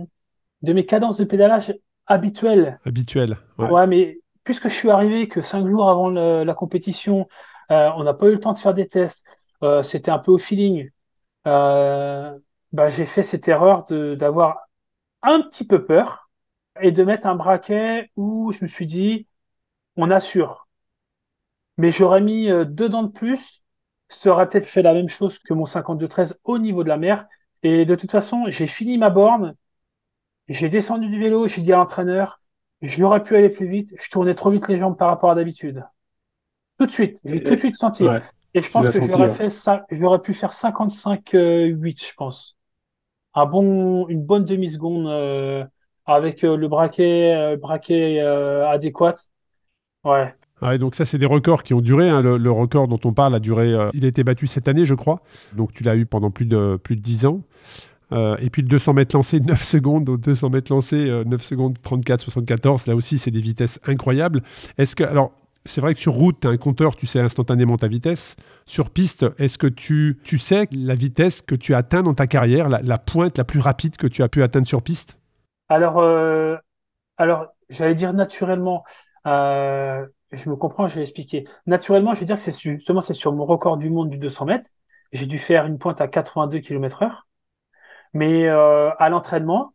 de mes cadences de pédalage habituelles. Habituelles. Ouais. mais puisque je suis arrivé que cinq jours avant la compétition, euh, on n'a pas eu le temps de faire des tests. Euh, c'était un peu au feeling euh, bah, j'ai fait cette erreur d'avoir un petit peu peur et de mettre un braquet où je me suis dit, on assure. Mais j'aurais mis euh, deux dents de plus, ça aurait peut-être fait la même chose que mon 52-13 au niveau de la mer. Et de toute façon, j'ai fini ma borne, j'ai descendu du vélo, j'ai dit à l'entraîneur, j'aurais pu aller plus vite, je tournais trop vite les jambes par rapport à d'habitude. Tout de suite, j'ai tout de suite senti. Et je pense que j'aurais, pu faire 55-8, euh, je pense. bon, une bonne demi-seconde euh, avec euh, le braquet, braquet adéquat. Ouais. Ah, donc ça, c'est des records qui ont duré. Hein. Le, record dont on parle a duré. il a été battu cette année, je crois. Donc tu l'as eu pendant plus de, plus de 10 ans. et puis le 200 mètres lancé, 9 (laughs) secondes au 200 mètres lancé, 9 secondes 34, 74. Là aussi, c'est des vitesses incroyables. Est-ce que, alors, c'est vrai que sur route, tu as un compteur, tu sais instantanément ta vitesse. Sur piste, est-ce que tu, tu sais la vitesse que tu as atteint dans ta carrière, la, pointe la plus rapide que tu as pu atteindre sur piste Alors, euh, alors j'allais dire naturellement, euh, je me comprends, je vais expliquer. Naturellement, je vais dire que c'est justement c'est sur mon record du monde du 200 mètres. J'ai dû faire une pointe à 82 km/h. Mais euh, à l'entraînement,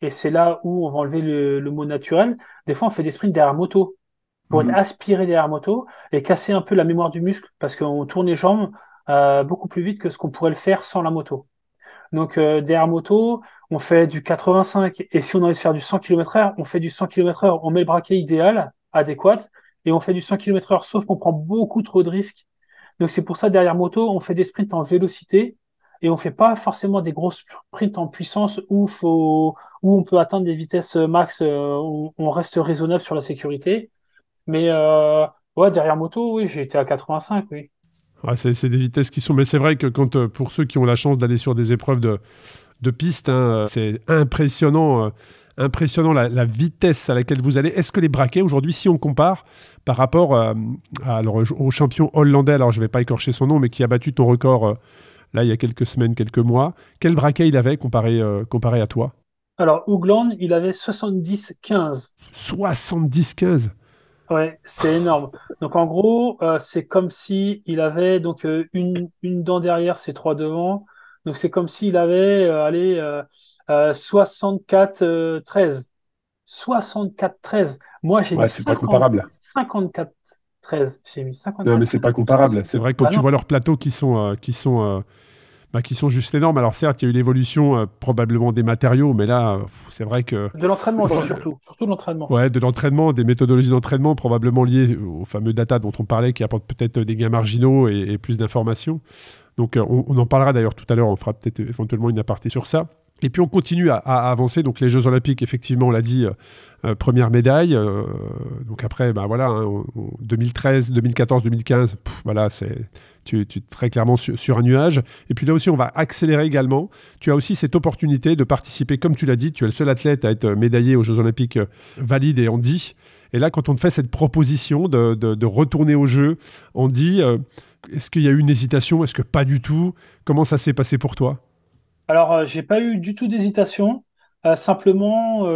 et c'est là où on va enlever le, le, mot naturel, des fois on fait des sprints derrière moto pour être mm. aspiré derrière moto et casser un peu la mémoire du muscle parce qu'on tourne les jambes euh, beaucoup plus vite que ce qu'on pourrait le faire sans la moto. Donc euh, derrière moto, on fait du 85 et si on a envie de faire du 100 km/h, on fait du 100 km/h, on met le braquet idéal, adéquat et on fait du 100 km/h sauf qu'on prend beaucoup trop de risques. Donc c'est pour ça derrière moto, on fait des sprints en vélocité et on fait pas forcément des grosses sprints en puissance où faut où on peut atteindre des vitesses max, euh, on reste raisonnable sur la sécurité. Mais euh, ouais, derrière moto, oui, j'ai été à 85, oui. c'est des vitesses qui sont. Mais c'est vrai que quand, euh, pour ceux qui ont la chance d'aller sur des épreuves de, piste, hein, c'est impressionnant. Euh, impressionnant la, vitesse à laquelle vous allez. Est-ce que les braquets, aujourd'hui, si on compare par rapport alors, au champion hollandais, alors je ne vais pas écorcher son nom, mais qui a battu ton record là il y a quelques semaines, quelques mois, quel braquet il avait comparé, comparé à toi Alors, Ougland, il avait 70-15. 70-15 Ouais, c'est énorme. Donc en gros, euh, c'est comme si il avait donc euh, une, dent derrière, ses trois devant. Donc c'est comme s'il avait euh, allez, 64 13. 64 13. Moi j'ai ouais, 54 13, j'ai mis 54. Non mais c'est pas comparable. C'est vrai que quand bah tu vois leurs plateaux qui sont qui sont bah, qui sont juste énormes. Alors certes, il y a eu l'évolution euh, probablement des matériaux, mais là, c'est vrai que... De l'entraînement, surtout. Surtout de l'entraînement. Ouais, de l'entraînement, des méthodologies d'entraînement probablement liées aux fameux data dont on parlait, qui apportent peut-être des gains marginaux et, plus d'informations. Donc euh, on, en parlera d'ailleurs tout à l'heure, on fera peut-être éventuellement une aparté sur ça. Et puis on continue à, avancer. Donc les Jeux Olympiques, effectivement, on l'a dit, euh, première médaille. donc après, bah, voilà, 2013, 2014, 2015, voilà, c'est tu, tu très clairement sur, un nuage. Et puis là aussi, on va accélérer également. Tu as aussi cette opportunité de participer, comme tu l'as dit, tu es le seul athlète à être médaillé aux Jeux Olympiques euh, valide et dit, Et là, quand on te fait cette proposition de, retourner aux Jeux, on dit euh, est-ce qu'il y a eu une hésitation Est-ce que pas du tout Comment ça s'est passé pour toi Alors, euh, j'ai pas eu du tout d'hésitation. simplement,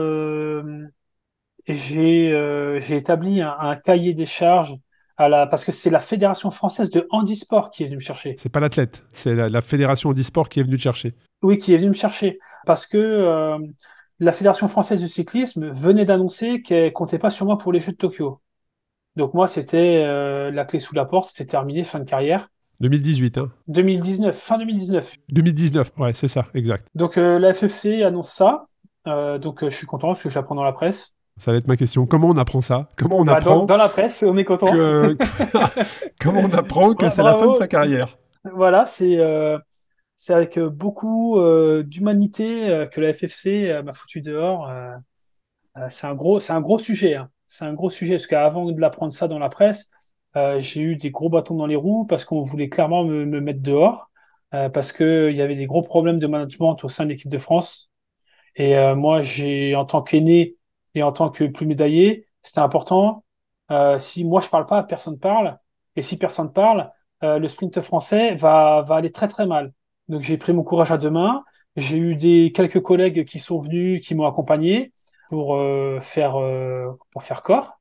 j'ai établi un, cahier des charges parce que c'est la Fédération française de handisport qui est venue me chercher. C'est pas l'athlète, c'est la, Fédération handisport qui est venue te chercher. Oui, qui est venue me chercher parce que euh, la Fédération française de cyclisme venait d'annoncer qu'elle comptait pas sur moi pour les Jeux de Tokyo. Donc moi, c'était euh, la clé sous la porte, c'était terminé, fin de carrière. 2018, hein 2019, fin 2019. 2019, ouais, c'est ça, exact. Donc euh, la FFC annonce ça. donc je suis content parce que j'apprends dans la presse. Ça va être ma question. Comment on apprend ça Comment on bah, apprend dans, la presse, on est content. (laughs) Comment on apprend que c'est la fin de sa carrière Voilà, c'est euh, avec euh, beaucoup euh, d'humanité euh, que la FFC m'a foutu dehors. c'est un gros, c'est un gros sujet. Hein. C'est un gros sujet parce qu'avant de l'apprendre ça dans la presse, j'ai eu des gros bâtons dans les roues parce qu'on voulait clairement me, me mettre dehors parce qu'il y avait des gros problèmes de management au sein de l'équipe de France. Et moi, j'ai en tant qu'aîné et en tant que plus médaillé, c'était important. Euh, si moi je parle pas, personne parle. Et si personne parle, euh, le sprint français va, va aller très très mal. Donc j'ai pris mon courage à deux mains. J'ai eu des quelques collègues qui sont venus, qui m'ont accompagné pour euh, faire pour faire corps.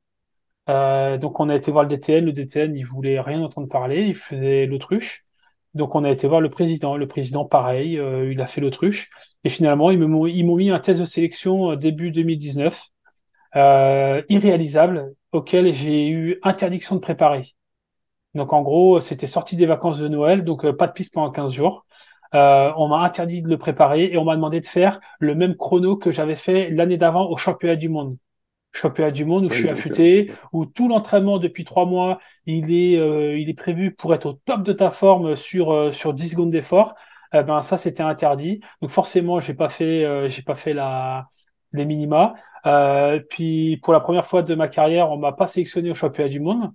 donc on a été voir le DTN. Le DTN, il voulait rien entendre parler. Il faisait l'autruche. Donc on a été voir le président. Le président, pareil, il a fait l'autruche. Et finalement, ils m'ont mis un test de sélection début 2019 euh, irréalisable, auquel j'ai eu interdiction de préparer. Donc en gros, c'était sorti des vacances de Noël, donc euh, pas de piste pendant 15 jours. Euh, on m'a interdit de le préparer et on m'a demandé de faire le même chrono que j'avais fait l'année d'avant au championnat du monde. Championnat du monde où je suis affûté, où tout l'entraînement depuis trois mois, il est, il est prévu pour être au top de ta forme sur, sur 10 secondes d'effort. Eh ben ça c'était interdit. Donc forcément, j'ai pas fait, j'ai pas fait la, les minima. Euh, puis pour la première fois de ma carrière, on m'a pas sélectionné au championnat du monde.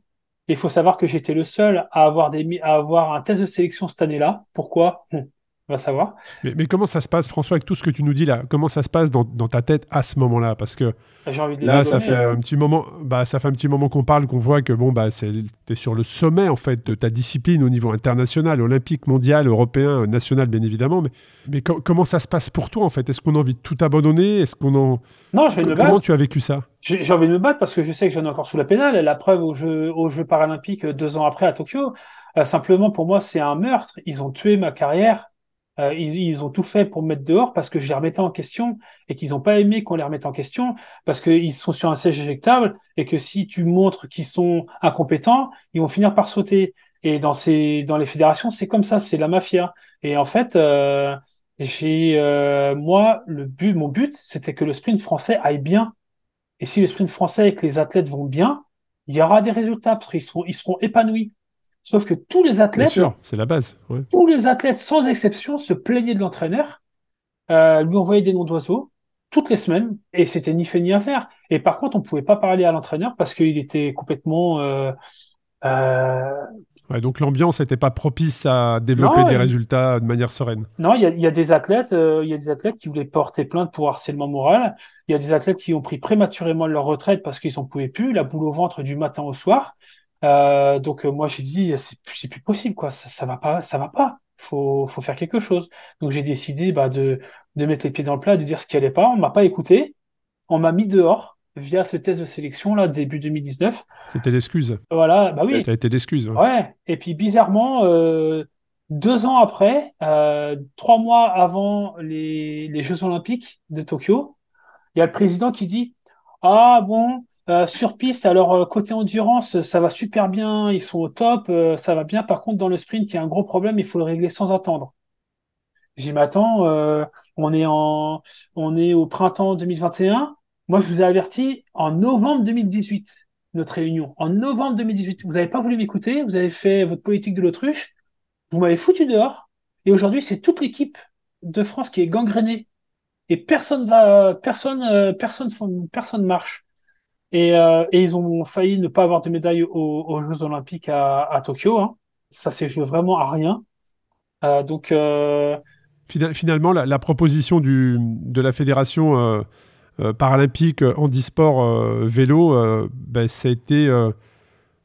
Il faut savoir que j'étais le seul à avoir, des, à avoir un test de sélection cette année-là. Pourquoi hum va savoir. Mais, comment ça se passe, François, avec tout ce que tu nous dis là Comment ça se passe dans, dans ta tête à ce moment-là Parce que bah, là, ça fait un petit moment, bah, ça fait un petit moment qu'on parle, qu'on voit que bon, bah, es sur le sommet en fait de ta discipline au niveau international, olympique, mondial, européen, national, bien évidemment. Mais, mais comment ça se passe pour toi en fait Est-ce qu'on a envie de tout abandonner Est-ce qu'on en non, je Comment tu as vécu ça J'ai envie de me battre parce que je sais que j'en ai encore sous la pénale. La preuve aux Jeux, aux Jeux paralympiques deux ans après à Tokyo. Euh, simplement, pour moi, c'est un meurtre. Ils ont tué ma carrière euh, ils, ont tout fait pour me mettre dehors parce que je les remettais en question et qu'ils n'ont pas aimé qu'on les remette en question parce qu'ils sont sur un siège éjectable et que si tu montres qu'ils sont incompétents, ils vont finir par sauter. Et dans ces, dans les fédérations, c'est comme ça, c'est la mafia. Et en fait, euh, j'ai, euh, moi, le but, mon but, c'était que le sprint français aille bien. Et si le sprint français et que les athlètes vont bien, il y aura des résultats parce qu'ils ils seront épanouis. Sauf que tous les athlètes, c'est la base. les athlètes, sans exception, se plaignaient de l'entraîneur, euh, lui envoyaient des noms d'oiseaux toutes les semaines, et c'était ni fait ni à faire. Et par contre, on pouvait pas parler à l'entraîneur parce qu'il était complètement. Euh, euh, donc l'ambiance n'était pas propice à développer des résultats de manière sereine. Non, il y a, des athlètes, il y a des athlètes qui voulaient porter plainte pour harcèlement moral. Il y a des athlètes qui ont pris prématurément leur retraite parce qu'ils n'en pouvaient plus, la boule au ventre du matin au soir. Euh, donc euh, moi j'ai dit c'est plus possible quoi, ça, ça va pas, ça va pas. Faut faut faire quelque chose. Donc j'ai décidé bah, de de mettre les pieds dans le plat, de dire ce qui allait pas. On m'a pas écouté, on m'a mis dehors via ce test de sélection là début 2019. C'était l'excuse. Voilà, bah oui. Ça a été l'excuse. Hein. Ouais. Et puis bizarrement. Euh, deux ans après, euh, trois mois avant les, les Jeux Olympiques de Tokyo, il y a le président qui dit Ah bon, euh, sur piste, alors euh, côté endurance, ça va super bien, ils sont au top, euh, ça va bien. Par contre, dans le sprint, il y a un gros problème, il faut le régler sans attendre. J'ai m'attends, on est en, on est au printemps 2021. Moi, je vous ai averti en novembre 2018 notre réunion. En novembre 2018, vous n'avez pas voulu m'écouter, vous avez fait votre politique de l'autruche, vous m'avez foutu dehors. Et aujourd'hui, c'est toute l'équipe de France qui est gangrénée et personne va, personne, personne, personne marche. Euh, et, ils ont failli ne pas avoir de médaille aux, Jeux Olympiques à, Tokyo. Hein. Ça s'est joué vraiment à rien. Euh, donc euh, finalement, la, proposition du, de la fédération paralympique handisport vélo, ben, ça, a été,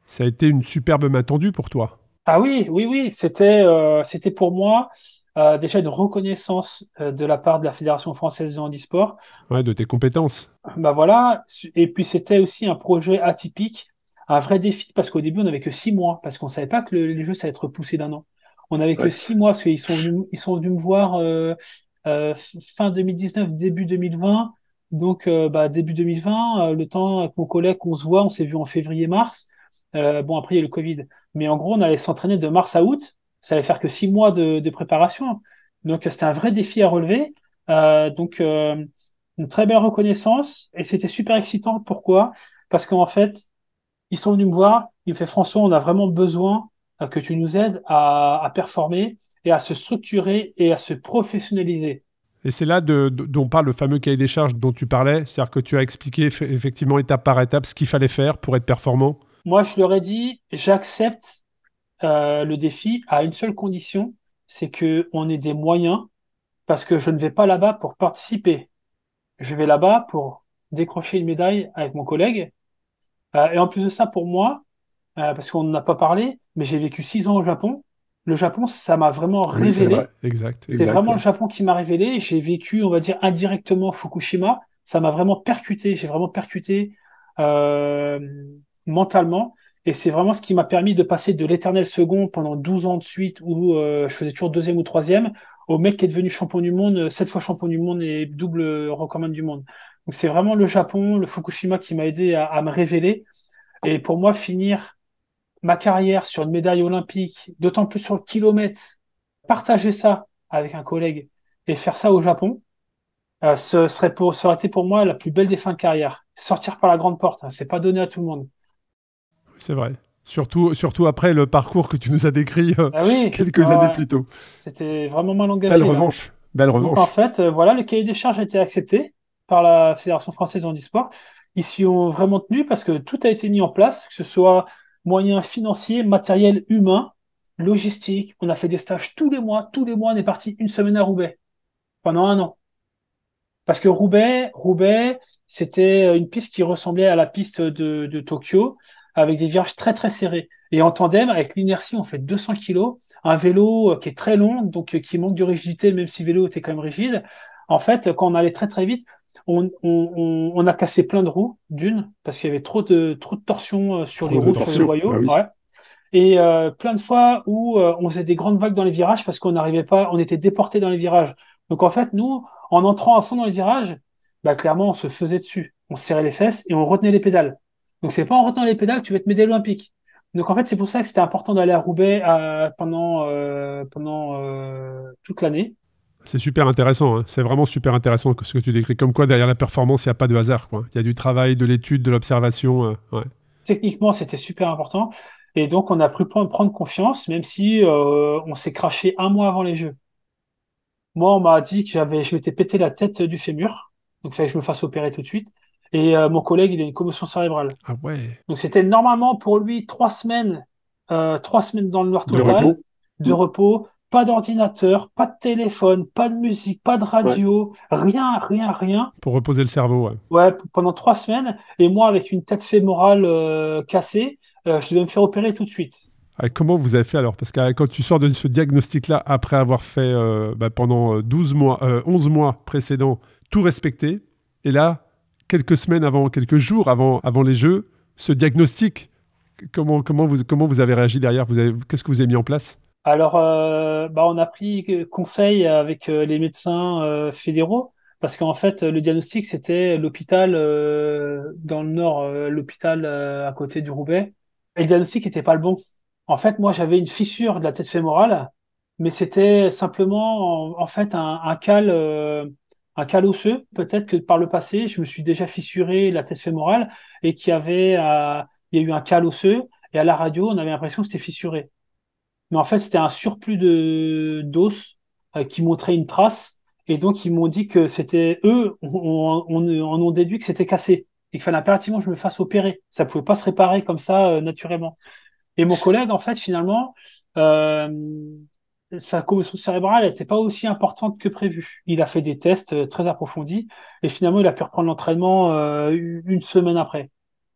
ça a été une superbe main tendue pour toi. Ah oui, oui, oui. C'était, c'était pour moi euh, déjà une reconnaissance euh, de la part de la Fédération française de handisport. Ouais, de tes compétences. Bah voilà. Et puis c'était aussi un projet atypique, un vrai défi parce qu'au début on avait que six mois parce qu'on savait pas que les jeux ça allait être poussé d'un an. On n'avait que six mois parce qu'ils sont ils sont venus me voir euh, fin 2019, début 2020. Donc bah, début 2020, le temps avec mon collègue qu'on se voit, on s'est vu en février-mars. bon après il y a le Covid, mais en gros on allait s'entraîner de mars à août ça allait faire que six mois de, préparation. Donc euh, c'était un vrai défi à relever. Euh, donc euh, une très belle reconnaissance et c'était super excitant. Pourquoi Parce qu'en fait, ils sont venus me voir, ils me fait François, on a vraiment besoin que tu nous aides à, performer et à se structurer et à se professionnaliser. Et c'est là de, dont parle le fameux cahier des charges dont tu parlais, c'est-à-dire que tu as expliqué effectivement étape par étape ce qu'il fallait faire pour être performant. Moi, je leur ai dit, j'accepte euh, le défi à une seule condition, c'est que on ait des moyens, parce que je ne vais pas là-bas pour participer. Je vais là-bas pour décrocher une médaille avec mon collègue. Euh, et en plus de ça, pour moi, euh, parce qu'on n'en a pas parlé, mais j'ai vécu six ans au Japon. Le Japon, ça m'a vraiment révélé. C'est vraiment le Japon qui m'a révélé. J'ai vécu, on va dire, indirectement Fukushima. Ça m'a vraiment percuté. J'ai vraiment percuté mentalement. Et c'est vraiment ce qui m'a permis de passer de l'éternel second pendant 12 ans de suite où euh, je faisais toujours deuxième ou troisième au mec qui est devenu champion du monde, euh, sept fois champion du monde et double euh, recordman du monde. Donc c'est vraiment le Japon, le Fukushima qui m'a aidé à, me révéler. Et pour moi, finir ma carrière sur une médaille olympique, d'autant plus sur le kilomètre, partager ça avec un collègue et faire ça au Japon, ce serait pour, ça aurait été pour moi la plus belle des fins de carrière. Sortir par la grande porte, ce hein, c'est pas donné à tout le monde c'est vrai. Surtout, surtout après le parcours que tu nous as décrit euh, ah quelques ah années plus tôt. C'était vraiment mal engagé. Belle revanche. Belle revanche. en fait, euh, voilà, le cahier des charges a été accepté par la Fédération française d'handisport. Ils s'y ont vraiment tenu parce que tout a été mis en place, que ce soit moyens financiers, matériel humain, logistique. On a fait des stages tous les mois. Tous les mois, on est parti une semaine à Roubaix pendant un an. Parce que Roubaix, Roubaix, c'était euh, une piste qui ressemblait à la piste de Tokyo avec des virages très très serrés. Et en tandem, avec l'inertie, on fait 200 kg, un vélo euh, qui est très long, donc euh, qui manque de rigidité, même si le vélo était quand même rigide. En fait, euh, quand on allait très très vite, on, a cassé plein de roues d'une, parce qu'il y avait trop de, trop de sur les roues, sur les noyaux. Bah et plein de fois où on faisait des grandes vagues dans les virages parce qu'on n'arrivait pas, on était déporté dans les virages. Donc en fait, nous, en entrant à fond dans les virages, bah, clairement, on se faisait dessus. On serrait les fesses et on retenait les pédales. Donc c'est pas en retenant les pédales que tu vas être médaille olympique. Donc en fait, c'est pour ça que c'était important d'aller à Roubaix euh, pendant, euh, euh, toute l'année. C'est super intéressant, hein. c'est vraiment super intéressant ce que tu décris. Comme quoi, derrière la performance, il n'y a pas de hasard. Quoi. Il y a du travail, de l'étude, de l'observation. Techniquement, c'était super important. Et donc, on a pris de prendre confiance, même si on s'est craché un mois avant les Jeux. Moi, on m'a dit que j'avais, je m'étais pété la tête du fémur, donc il fallait que je me fasse opérer tout de suite. Et euh, mon collègue, il a une commotion cérébrale. Ah Donc c'était normalement pour lui trois semaines, euh, trois semaines dans le noir total, de repos, pas d'ordinateur, pas de téléphone, pas de musique, pas de radio, rien, rien, rien. Pour reposer le cerveau. Ouais. ouais. pendant trois semaines. Et moi, avec une tête fémorale euh, cassée, je devais me faire opérer tout de suite. Ah, comment vous avez fait alors Parce que quand tu sors de ce diagnostic-là, après avoir fait bah, pendant 12 mois, 11 mois précédents, tout respecté, et là, quelques semaines avant, quelques jours avant, avant les Jeux, ce diagnostic, comment, comment, vous, comment vous avez réagi derrière Qu'est-ce que vous avez mis en place alors, euh, bah, on a pris conseil avec euh, les médecins euh, fédéraux parce qu'en fait, le diagnostic, c'était l'hôpital dans le nord, l'hôpital à côté du Roubaix. Et le diagnostic n'était pas le bon. En fait, moi, j'avais une fissure de la tête fémorale, mais c'était simplement, en, fait, un, un cal un cal osseux, peut-être que par le passé, je me suis déjà fissuré la tête fémorale et qu'il y avait euh, il y a eu un cal osseux et à la radio, on avait l'impression que c'était fissuré. Mais en fait, c'était un surplus de d'os euh, qui montrait une trace et donc ils m'ont dit que c'était eux, on, en ont déduit que c'était cassé et qu'il fallait impérativement que je me fasse opérer. Ça pouvait pas se réparer comme ça euh, naturellement. Et mon collègue, en fait, finalement, sa commotion cérébrale n'était pas aussi importante que prévu. Il a fait des tests euh, très approfondis et finalement il a pu reprendre l'entraînement euh, une semaine après.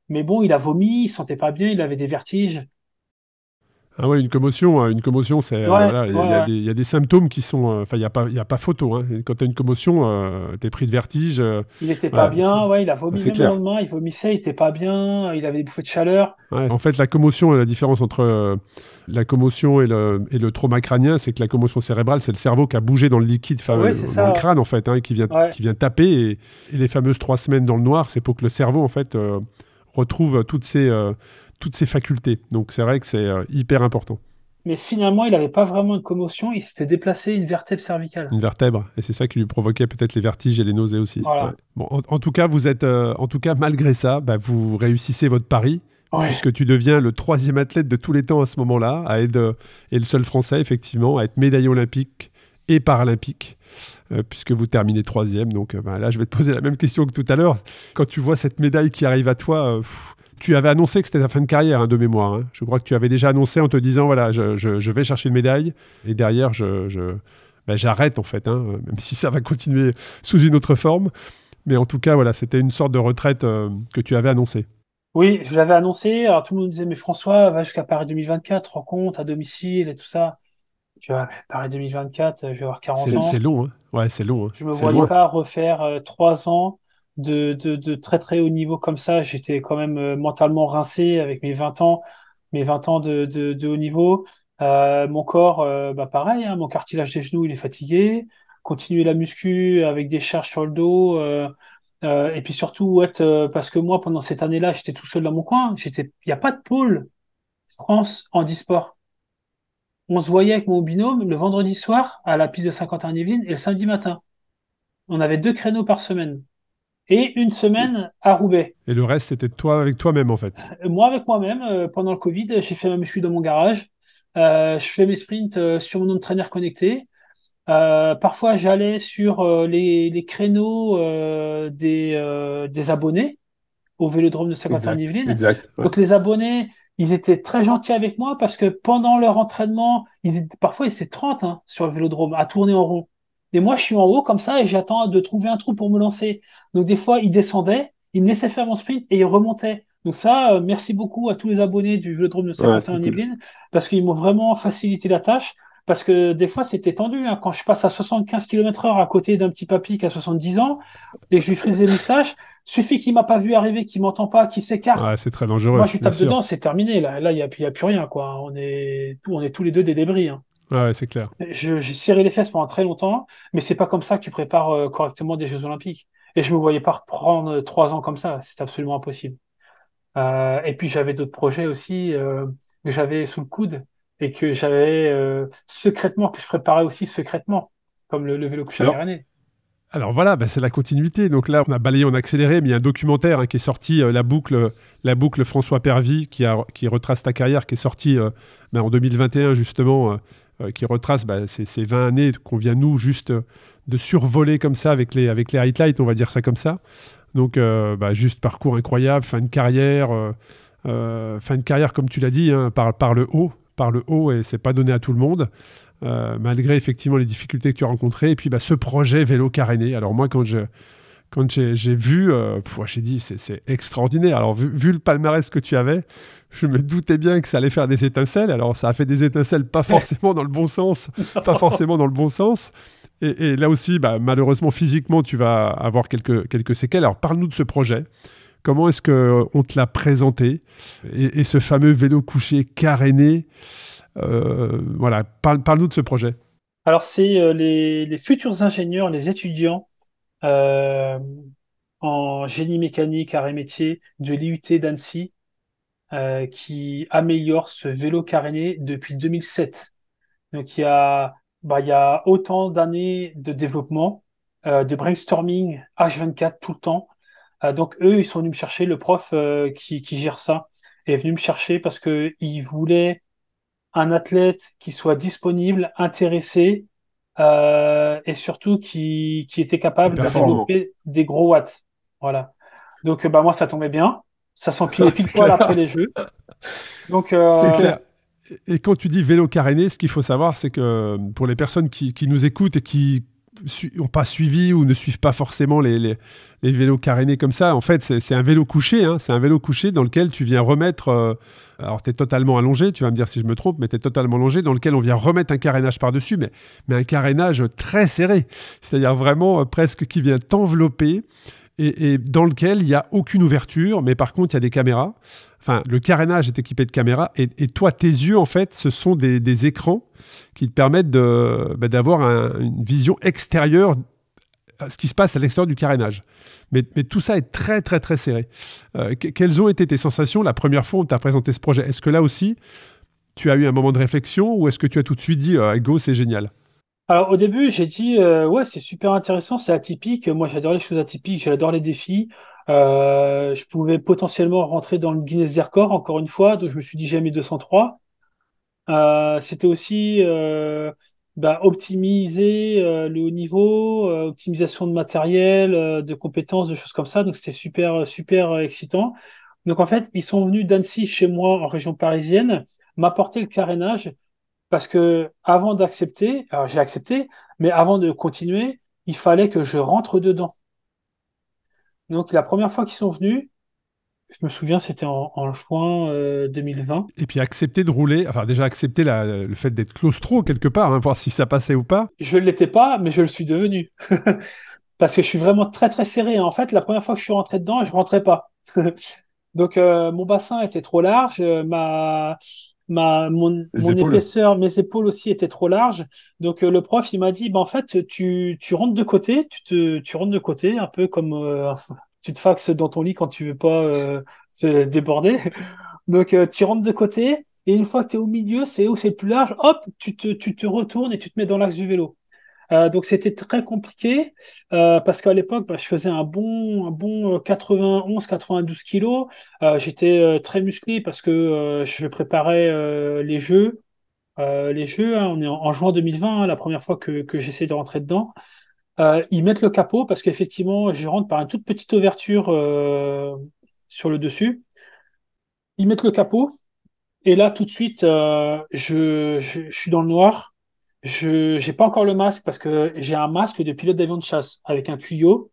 Mais bon, il a vomi, il sentait pas bien, il avait des vertiges. Ah ouais, une commotion, hein, une commotion, c'est voilà, il y, a des symptômes qui sont, euh, enfin il n'y a pas, il a pas photo. Hein. Quand tu as une commotion, euh, tu es pris de vertige. Euh, il n'était pas bien, ouais, il a vomi le lendemain, il vomissait, il n'était pas bien, il avait des bouffées de chaleur. En fait, la commotion, la différence entre la commotion et le, et le trauma crânien, c'est que la commotion cérébrale, c'est le cerveau qui a bougé dans le liquide, ah dans le crâne en fait, hein, qui vient, qui vient taper. Et, et, les fameuses trois semaines dans le noir, c'est pour que le cerveau en fait retrouve toutes ces toutes ses facultés. Donc c'est vrai que c'est euh, hyper important. Mais finalement, il n'avait pas vraiment de commotion, il s'était déplacé une vertèbre cervicale. Une vertèbre, et c'est ça qui lui provoquait peut-être les vertiges et les nausées aussi. en, tout cas, vous êtes, euh, en tout cas, malgré ça, bah, vous réussissez votre pari. Puisque tu deviens le troisième athlète de tous les temps à ce moment-là, à être, euh, et le seul Français effectivement à être médaillé olympique et paralympique, puisque vous terminez troisième. Donc bah, là, je vais te poser la même question que tout à l'heure. Quand tu vois cette médaille qui arrive à toi, tu avais annoncé que c'était la fin de carrière hein, de mémoire. Hein. Je crois que tu avais déjà annoncé en te disant voilà, je, vais chercher une médaille et derrière, je, ben, j'arrête en fait, hein, euh, même si ça va continuer sous une autre forme. Mais en tout cas, voilà, c'était une sorte de retraite euh, que tu avais annoncé. Oui, je l'avais annoncé. Alors tout le monde disait mais François, va jusqu'à Paris 2024, rencontre à domicile et tout ça. Tu vois, Paris 2024, je vais avoir 40 ans. C'est long, Ouais, c'est long. Je Je me voyais pas refaire euh, trois 3 ans de, très très haut niveau comme ça. J'étais quand même euh, mentalement rincé avec mes 20 ans, mes 20 ans de, haut niveau. Euh, mon corps, euh, bah pareil, hein, mon cartilage des genoux, il est fatigué. Continuer la muscu avec des charges sur le dos. et puis surtout, être, parce que moi, pendant cette année-là, j'étais tout seul dans mon coin. Il n'y a pas de pôle France en e-sport On se voyait avec mon binôme le vendredi soir à la piste de 51 Yvelines et le samedi matin. On avait deux créneaux par semaine et une semaine à Roubaix. Et le reste, c'était toi avec toi-même en fait. Euh, moi avec moi-même. Euh, pendant le Covid, j'ai fait ma suis dans mon garage. Euh, je fais mes sprints sur mon entraîneur connecté. parfois, j'allais sur les, créneaux des, abonnés au Vélodrome de Saint-Quentin-Yvelines. Donc les abonnés, ils étaient très gentils avec moi parce que pendant leur entraînement, parfois ils étaient 30 hein, sur le Vélodrome à tourner en rond. Et moi, je suis en haut comme ça et j'attends de trouver un trou pour me lancer. Donc des fois, il descendait, il me laissait faire mon sprint et il remontait. Donc ça, euh, merci beaucoup à tous les abonnés du Vélodrome de Saint-Martin en Yvelines parce qu'ils m'ont vraiment facilité la tâche. Parce que des fois, c'était tendu. Hein. Quand je passe à 75 km heure à côté d'un petit papy qui a 70 ans et je lui frise les moustaches, suffit qu'il m'a pas vu arriver, qu'il m'entend pas, qu'il s'écarte. Ouais, c'est très dangereux. Moi, je tape dedans, c'est terminé. Là, il n'y a, y a, plus rien. Quoi. On, est, on est tous les deux des débris. Hein. Ah ouais, c'est clair. J'ai serré les fesses pendant très longtemps, mais c'est pas comme ça que tu prépares euh, correctement des Jeux Olympiques. Et je me voyais pas reprendre euh, trois ans comme ça, c'est absolument impossible. Euh, et puis j'avais d'autres projets aussi que j'avais sous le coude et que j'avais secrètement, que je préparais aussi secrètement, comme le, vélo couché à année. Alors voilà, bah, c'est la continuité. Donc là, on a balayé, on a accéléré, mais il y a un documentaire hein, qui est sorti, la, boucle, la boucle François Pervy, qui, a, qui retrace ta carrière, qui est sorti bah, en 2021, justement, euh, qui retrace bah, ces, 20 années qu'on vient nous juste euh, de survoler comme ça avec les, avec les highlights, on va dire ça comme ça. Donc euh, bah, juste parcours incroyable, fin de carrière, fin de carrière comme tu l'as dit, hein, par, le haut, par le haut et c'est pas donné à tout le monde. malgré effectivement les difficultés que tu as rencontrées. Et puis bah, ce projet vélo caréné. Alors moi quand quand j'ai vu, euh, j'ai dit c'est extraordinaire. Alors vu, le palmarès que tu avais, je me doutais bien que ça allait faire des étincelles. Alors, ça a fait des étincelles pas (laughs) forcément dans le bon sens, pas forcément dans le bon sens. Et, là aussi, bah, malheureusement, physiquement, tu vas avoir quelques, quelques séquelles. Alors, parle-nous de ce projet. Comment est-ce qu'on euh, te l'a présenté et, ce fameux vélo couché caréné euh, Voilà, parle-nous de ce projet. Alors, c'est euh, les, futurs ingénieurs, les étudiants en génie mécanique, arrêt métier de l'IUT d'Annecy euh, qui améliore ce vélo caréné depuis 2007. Donc il y a, bah, il y a autant d'années de développement, euh, de brainstorming H24 tout le temps. Euh, donc eux, ils sont venus me chercher, le prof euh, qui, qui gère ça est venu me chercher parce que il voulait un athlète qui soit disponible, intéressé euh, et surtout qui, qui était capable de développer des gros watts. Voilà. Donc bah moi ça tombait bien. Ça s'empilait pile poil après les jeux. Donc, euh, C'est clair. Et quand tu dis vélo caréné, ce qu'il faut savoir, c'est que pour les personnes qui, nous écoutent et qui n'ont pas suivi ou ne suivent pas forcément les, vélos carénés comme ça. En fait, c'est un vélo couché. Hein. C'est un vélo couché dans lequel tu viens remettre. Euh, alors, tu es totalement allongé, tu vas me dire si je me trompe, mais tu es totalement allongé, dans lequel on vient remettre un carénage par-dessus, mais, mais un carénage très serré. C'est-à-dire vraiment euh, presque qui vient t'envelopper et, dans lequel il n'y a aucune ouverture, mais par contre, il y a des caméras. Enfin, le carénage est équipé de caméras, et, toi, tes yeux, en fait, ce sont des, écrans qui te permettent bah, d'avoir une vision extérieure à ce qui se passe à l'extérieur du carénage. Mais, tout ça est très, très, très serré. Euh, quelles ont été tes sensations la première fois où on t'a présenté ce projet Est-ce que là aussi, tu as eu un moment de réflexion ou est-ce que tu as tout de suite dit euh, Go, c'est génial alors au début, j'ai dit euh, ouais, c'est super intéressant, c'est atypique. Moi, j'adore les choses atypiques, j'adore les défis. Euh, je pouvais potentiellement rentrer dans le Guinness des encore une fois, donc je me suis dit j'ai mis 203. Euh, c'était aussi bah, optimiser le haut niveau, optimisation de matériel, de compétences, de choses comme ça. Donc c'était super super excitant. Donc en fait, ils sont venus d'Annecy chez moi en région parisienne, m'apporter le carénage parce que avant d'accepter, alors j'ai accepté, mais avant de continuer, il fallait que je rentre dedans. Donc la première fois qu'ils sont venus, je me souviens, c'était en, juin 2020. Euh, Et puis accepter de rouler, enfin déjà accepter le fait d'être claustro quelque part, hein, voir si ça passait ou pas. Je ne l'étais pas, mais je le suis devenu. (laughs) Parce que je suis vraiment très très serré. Hein. En fait, la première fois que je suis rentré dedans, je rentrais pas. (laughs) Donc euh, mon bassin était trop large, euh, ma, ma mon, mon épaisseur, mes épaules aussi étaient trop larges. Donc euh, le prof, il m'a dit, bah, en fait, tu, tu rentres de côté, tu te tu rentres de côté, un peu comme euh, tu te faxes dans ton lit quand tu veux pas euh, déborder. (laughs) Donc tu rentres de côté et une fois que tu au milieu, c'est où c'est plus large, hop, tu te, tu te retournes et tu te mets dans l'axe du vélo. Euh, donc c'était très compliqué euh, parce qu'à l'époque, bah, je faisais un bon, un bon 91-92 euh, kilos. J'étais très musclé parce que je préparais les jeux. les jeux, hein, on est en, juin 2020, hein, la première fois que, que j'essaie de rentrer dedans. ils mettent le capot parce qu'effectivement, je rentre par une toute petite ouverture sur le dessus. Ils mettent le capot. Et là, tout de suite, je suis dans le noir. Je n'ai pas encore le masque parce que j'ai un masque de pilote d'avion de chasse avec un tuyau,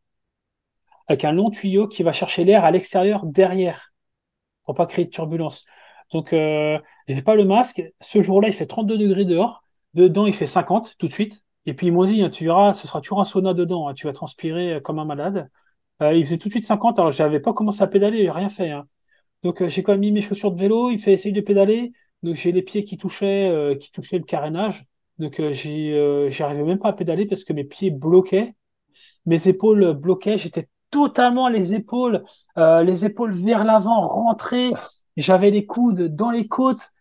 avec un long tuyau qui va chercher l'air à l'extérieur derrière pour pas créer de turbulence. Donc, euh, je n'ai pas le masque. Ce jour-là, il fait 32 degrés dehors. Dedans, il fait 50 tout de suite. Et puis, moi m'ont dit, hein, tu verras, ce sera toujours un sauna dedans. Hein. tu vas transpirer euh, comme un malade. Euh, il faisait tout de suite 50. Alors, je n'avais pas commencé à pédaler. J'ai rien fait. Hein. Donc, j'ai quand même mis mes chaussures de vélo. Il fait essayer de pédaler. Donc, j'ai les pieds qui touchaient, qui touchaient le carénage. Donc euh, euh, j'arrivais même pas à pédaler parce que mes pieds bloquaient, mes épaules bloquaient, j'étais totalement les épaules, euh, les épaules vers l'avant rentrées, j'avais les coudes dans les côtes.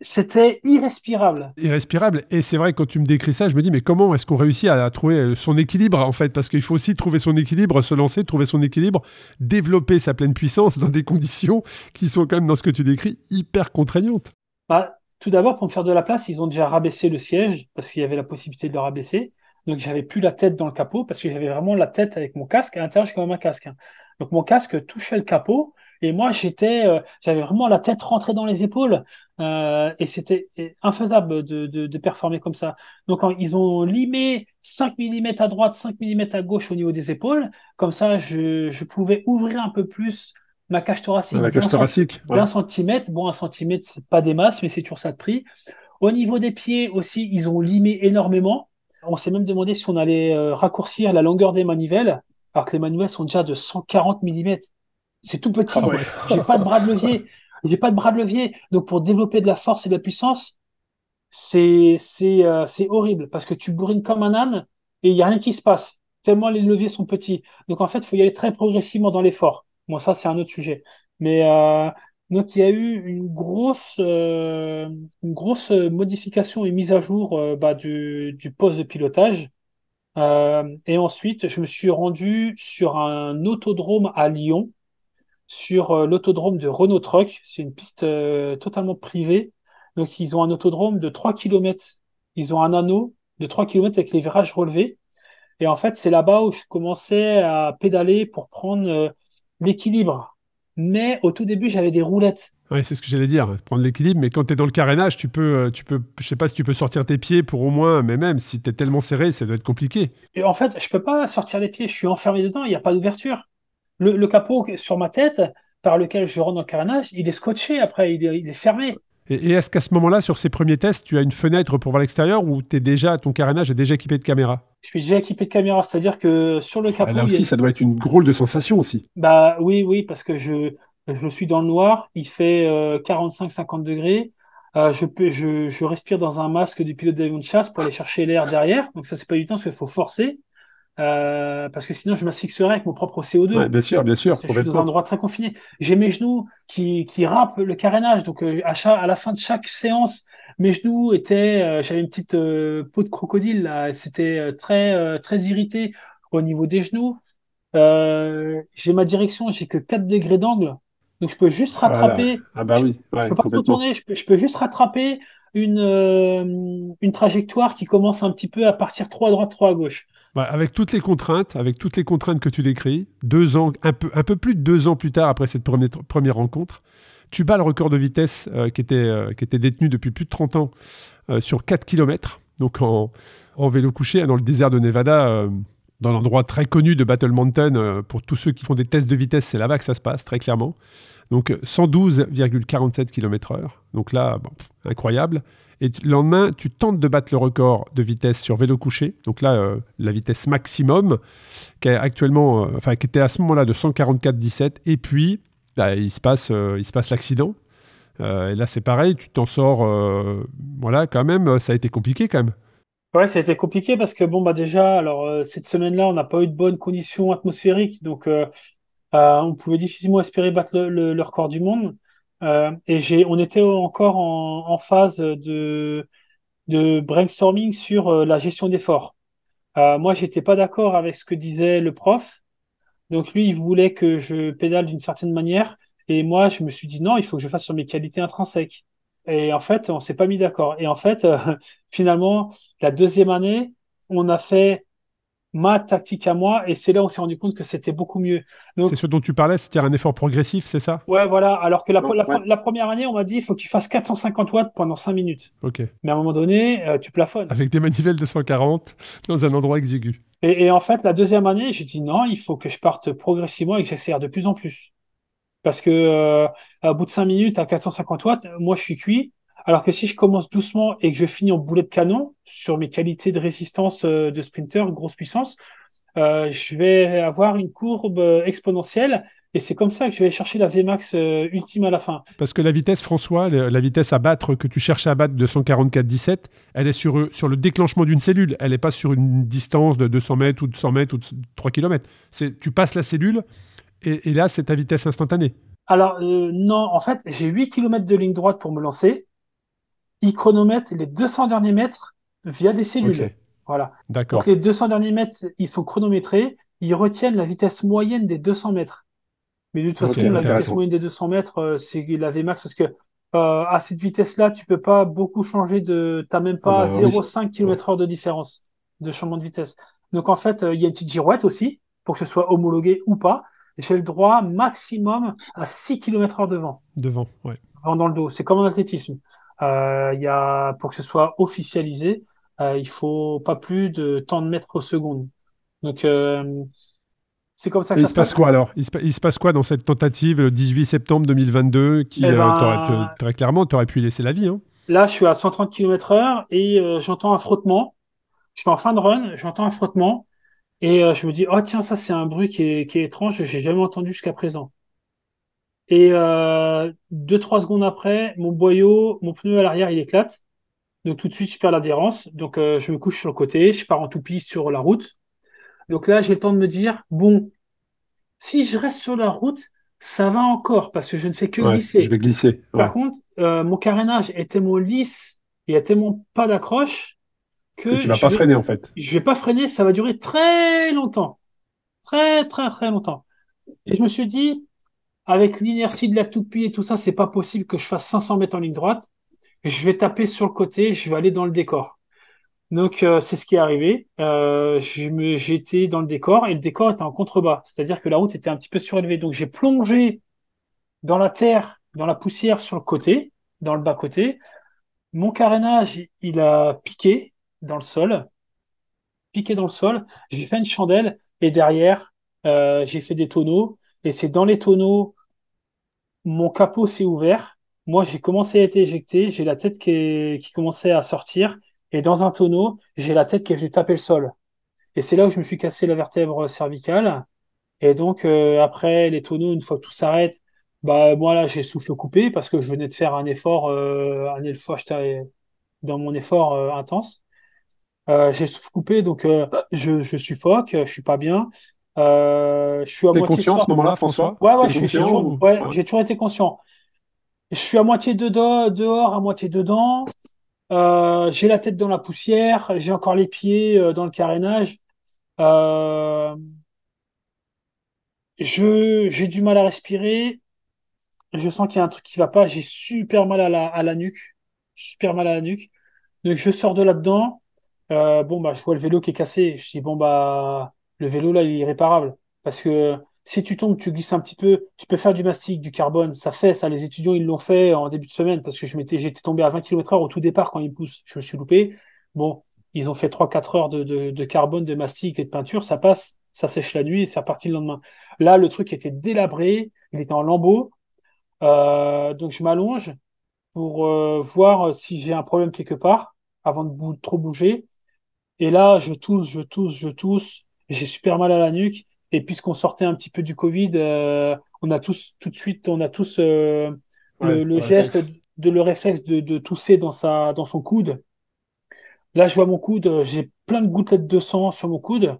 C'était irrespirable. Irrespirable. Et c'est vrai, quand tu me décris ça, je me dis, mais comment est-ce qu'on réussit à, trouver son équilibre, en fait Parce qu'il faut aussi trouver son équilibre, se lancer, trouver son équilibre, développer sa pleine puissance dans des conditions qui sont quand même, dans ce que tu décris, hyper contraignantes. Bah, tout d'abord, pour me faire de la place, ils ont déjà rabaissé le siège parce qu'il y avait la possibilité de le rabaisser. Donc, j'avais plus la tête dans le capot parce que j'avais vraiment la tête avec mon casque. À l'intérieur, j'ai quand même un casque. Hein. Donc, mon casque touchait le capot et moi, j'étais, euh, j'avais vraiment la tête rentrée dans les épaules euh, et c'était infaisable de, de, performer comme ça. Donc, ils ont limé 5 mm à droite, 5 mm à gauche au niveau des épaules. Comme ça, je, je pouvais ouvrir un peu plus ma cage thoracique. D'un centimètre. Bon, un centimètre, c'est pas des masses, mais c'est toujours ça de prix. Au niveau des pieds aussi, ils ont limé énormément. On s'est même demandé si on allait euh, raccourcir la longueur des manivelles, alors que les manivelles sont déjà de 140 mm. C'est tout petit. Ah (laughs) J'ai pas de bras de levier. J'ai pas de bras de levier. Donc pour développer de la force et de la puissance, c'est c'est euh, c'est horrible parce que tu bourrines comme un âne et il y a rien qui se passe tellement les leviers sont petits. Donc en fait, il faut y aller très progressivement dans l'effort. Bon, ça, c'est un autre sujet. Mais euh, donc, il y a eu une grosse, euh, une grosse modification et mise à jour euh, bah, du, du, poste de pilotage. Euh, et ensuite, je me suis rendu sur un autodrome à Lyon, sur l'autodrome de Renault Truck. C'est une piste totalement privée. Donc, ils ont un autodrome de 3 km. Ils ont un anneau de 3 km avec les virages relevés. Et en fait, c'est là-bas où je commençais à pédaler pour prendre l'équilibre. Mais au tout début, j'avais des roulettes. Oui, c'est ce que j'allais dire, prendre l'équilibre. Mais quand tu es dans le carénage, tu peux, euh, tu peux, je sais pas si tu peux sortir tes pieds pour au moins, mais même si tu es tellement serré, ça doit être compliqué. Et en fait, je peux pas sortir les pieds, je suis enfermé dedans, il n'y a pas d'ouverture. Le, capot sur ma tête, par lequel je rentre dans le carénage, il est scotché après, il est, il est fermé. Et, est-ce qu'à ce, moment-là, sur ces premiers tests, tu as une fenêtre pour voir l'extérieur ou es déjà, ton carénage est déjà équipé de caméras je suis déjà équipé de caméra, c'est-à-dire que sur le capot. Ah, là aussi, ça doit être une drôle de sensation aussi. Bah oui, oui, parce que je, je suis dans le noir, il fait 45-50 euh, degrés. Euh, je, je, respire dans un masque du pilote d'avion de chasse pour aller chercher l'air derrière. Donc ça, c'est pas évident parce qu'il faut forcer. Euh, parce que sinon, je m'asphyxierais avec mon propre CO2. bien sûr, bien sûr. je suis dans un endroit très confiné. J'ai mes genoux qui, qui râpent le carénage. Donc, euh, à, la fin de chaque séance, mes genoux étaient. Euh, j'avais une petite peau de crocodile là. C'était très, très irrité au niveau des genoux. j'ai ma direction, j'ai que 4 degrés d'angle. Donc, je peux juste rattraper. Ah, bah oui. je peux juste rattraper une, une trajectoire qui commence un petit peu à partir trop à droite, trop à gauche. Bah, avec toutes les contraintes, avec toutes les contraintes que tu décris, deux ans, un peu, plus de deux ans plus tard après cette première, rencontre, tu bats le record de vitesse euh, euh, qui, était, détenu depuis plus de 30 ans euh, sur 4 km, donc en, vélo couché hein, dans le désert de Nevada, dans l'endroit très connu de Battle Mountain. pour tous ceux qui font des tests de vitesse, c'est là-bas que ça se passe, très clairement. Donc 112,47 km/h. Donc là, incroyable. Et le lendemain, tu tentes de battre le record de vitesse sur vélo couché. Donc là, euh, la vitesse maximum, qui, est actuellement, euh, enfin, qui était à ce moment-là de 144,17. Et puis, bah, euh, il se passe l'accident. et là, c'est pareil, tu t'en sors. voilà, quand même, ça a été compliqué quand même. Ouais, ça a été compliqué parce que, bon, bah déjà, alors, cette semaine-là, on n'a pas eu de bonnes conditions atmosphériques. Donc, on pouvait difficilement espérer battre le record du monde. Euh, et j'ai, on était encore en, phase de, de, brainstorming sur euh, la gestion d'efforts. Euh, moi, j'étais pas d'accord avec ce que disait le prof. Donc lui, il voulait que je pédale d'une certaine manière. Et moi, je me suis dit non, il faut que je fasse sur mes qualités intrinsèques. Et en fait, on s'est pas mis d'accord. Et en fait, euh, (laughs) finalement, la deuxième année, on a fait ma tactique à moi. Et c'est là où on s'est rendu compte que c'était beaucoup mieux. C'est ce dont tu parlais, c'était un effort progressif, c'est ça Ouais, voilà. Alors que la, première année, on m'a dit, il faut que tu fasses 450 watts pendant 5 minutes. Ok. Mais à un moment donné, euh, tu plafonnes. Avec des manivelles de 140 dans un endroit exigu. Et, en fait, la deuxième année, j'ai dit non, il faut que je parte progressivement et que j'essaie de plus en plus. Parce que euh, à bout de 5 minutes à 450 watts, moi je suis cuit. Alors que si je commence doucement et que je finis en boulet de canon sur mes qualités de résistance euh, de sprinter, grosse puissance, euh, je vais avoir une courbe euh, exponentielle. Et c'est comme ça que je vais chercher la Vmax ultime à la fin. Parce que la vitesse, François, la vitesse à battre que tu cherches à battre de 144-17, elle est sur, sur le déclenchement d'une cellule. Elle n'est pas sur une distance de 200 mètres ou de 100 mètres ou de 3 km. Tu passes la cellule et, là, c'est ta vitesse instantanée. Alors, non, en fait, j'ai 8 km de ligne droite pour me lancer ils chronomètrent les 200 derniers mètres via des cellules. Voilà. D'accord. les 200 derniers mètres, ils sont chronométrés, ils retiennent la vitesse moyenne des 200 mètres. Mais de toute façon, la vitesse moyenne des 200 mètres, euh, c'est la Vmax parce que euh, à cette vitesse-là, tu peux pas beaucoup changer de, n'as même pas 0,5 ah bah km/h de différence de changement de vitesse. Donc en fait, euh, il y a une petite girouette aussi pour que ce soit homologué ou pas. Et j'ai le droit maximum à 6 km/h devant. Devant, ouais. Dans le dos. C'est comme en athlétisme euh, y a, pour que ce soit officialisé, euh, il faut pas plus de temps de mètres au seconde. Donc, euh, c'est comme ça que ça il se passe. quoi alors il se, passe quoi dans cette tentative le 18 septembre 2022 qui, eh euh, ben, très clairement, t'aurais pu laisser la vie hein Là, je suis à 130 km/h et euh, j'entends un frottement. Je suis en fin de run, j'entends un frottement et je me dis, oh tiens, ça c'est un bruit qui est, qui est étrange, j'ai jamais entendu jusqu'à présent. Et euh, deux, trois secondes après, mon boyau, mon pneu à l'arrière, il éclate. Donc tout de suite, je perds l'adhérence. Donc euh, je me couche sur le côté, je pars en toupie sur la route. Donc là, j'ai le temps de me dire, bon, si je reste sur la route, ça va encore parce que je ne fais que glisser. Je vais glisser. Par contre, euh, mon carénage était tellement lisse, il y a tellement pas d'accroche que. je ne vas pas freiner en fait. Je vais pas freiner, ça va durer très longtemps. Très, très, très longtemps. Et je me suis dit, avec l'inertie de la toupie et tout ça, c'est pas possible que je fasse 500 mètres en ligne droite. Je vais taper sur le côté, je vais aller dans le décor. Donc euh, c'est ce qui est arrivé. Euh, J'étais dans le décor et le décor était en contrebas, c'est-à-dire que la route était un petit peu surélevée. Donc j'ai plongé dans la terre, dans la poussière sur le côté, dans le bas côté. Mon carénage, il a piqué dans le sol, piqué dans le sol. J'ai fait une chandelle et derrière, euh, j'ai fait des tonneaux et c'est dans les tonneaux mon capot s'est ouvert. Moi, j'ai commencé à être éjecté. J'ai la tête qui, commençait à sortir. Et dans un tonneau, j'ai la tête qui a tapé le sol. Et c'est là où je me suis cassé la vertèbre cervicale. Et donc, euh, après, les tonneaux, une fois que tout s'arrête, bah, moi, là, j'ai souffle coupé parce que je venais de faire un effort, euh, un effort, dans mon effort euh, intense. Euh, j'ai souffle coupé, donc je, je suffoque, je suis pas bien. Euh, je suis à moitié conscient à ce moment-là, François Ouais, ouais, j'ai toujours, toujours, été conscient. Je suis à moitié dedans, dehors, à moitié dedans. Euh, j'ai la tête dans la poussière, j'ai encore les pieds euh, dans le carénage. Euh, je, j'ai du mal à respirer. Je sens qu'il y a un truc qui va pas. J'ai super mal à la, à la nuque, super mal à la nuque. Donc je sors de là-dedans. bon bah, je vois le vélo qui est cassé. Je dis bon bah le vélo, là, il est irréparable. Parce que si tu tombes, tu glisses un petit peu, tu peux faire du mastic, du carbone, ça fait ça. Les étudiants, ils l'ont fait en début de semaine parce que je m'étais, j'étais tombé à 20 km/h au tout départ quand ils poussent. Je me suis loupé. Bon, ils ont fait 3-4 heures de, carbone, de mastic et de peinture, ça passe, ça sèche la nuit et c'est reparti le lendemain. Là, le truc était délabré, il était en lambeaux. Euh, donc je m'allonge pour euh, voir si j'ai un problème quelque part avant de trop bouger. Et là, je tousse, je tousse, je tousse j'ai super mal à la nuque. Et puisqu'on sortait un petit peu du Covid, euh, on a tous tout de suite, on a tous euh, le, geste de le réflexe de, tousser dans sa dans son coude. Là, je vois mon coude, euh, j'ai plein de gouttelettes de sang sur mon coude.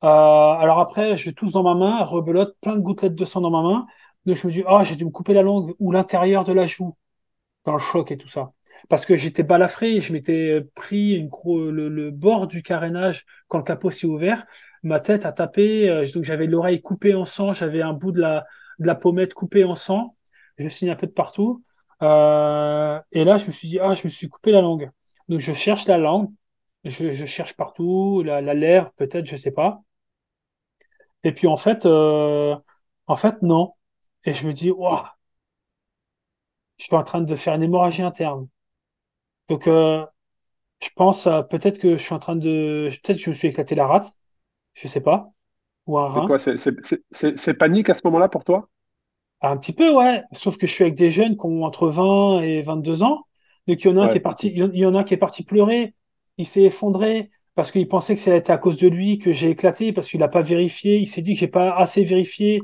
alors après, je tousse dans ma main, rebelote, plein de gouttelettes de sang dans ma main. Donc je me dis, ah, j'ai dû me couper la langue ou l'intérieur de la joue dans le choc et tout ça parce que j'étais balafré je m'étais pris le, bord du carénage quand le capot s'est ouvert. Ma tête a tapé, euh, donc j'avais l'oreille coupée en sang, j'avais un bout de la, pommette coupée en sang. Je signe un peu de partout. Euh, et là, je me suis dit, ah, je me suis coupé la langue. Donc je cherche la langue, je, cherche partout, la, la peut-être, je sais pas. Et puis en fait, euh, en fait non. Et je me dis, waouh, je suis en train de faire une hémorragie interne. Donc, euh, je pense, peut-être que je suis en train de. Peut-être que je me suis éclaté la rate. Je sais pas. Ou un C'est C'est panique à ce moment-là pour toi? Un petit peu, ouais. Sauf que je suis avec des jeunes qui ont entre 20 et 22 ans. Donc, il y en a un qui est parti, il y en a qui est parti pleurer. Il s'est effondré parce qu'il pensait que c'était à cause de lui que j'ai éclaté parce qu'il n'a pas vérifié. Il s'est dit que j'ai pas assez vérifié.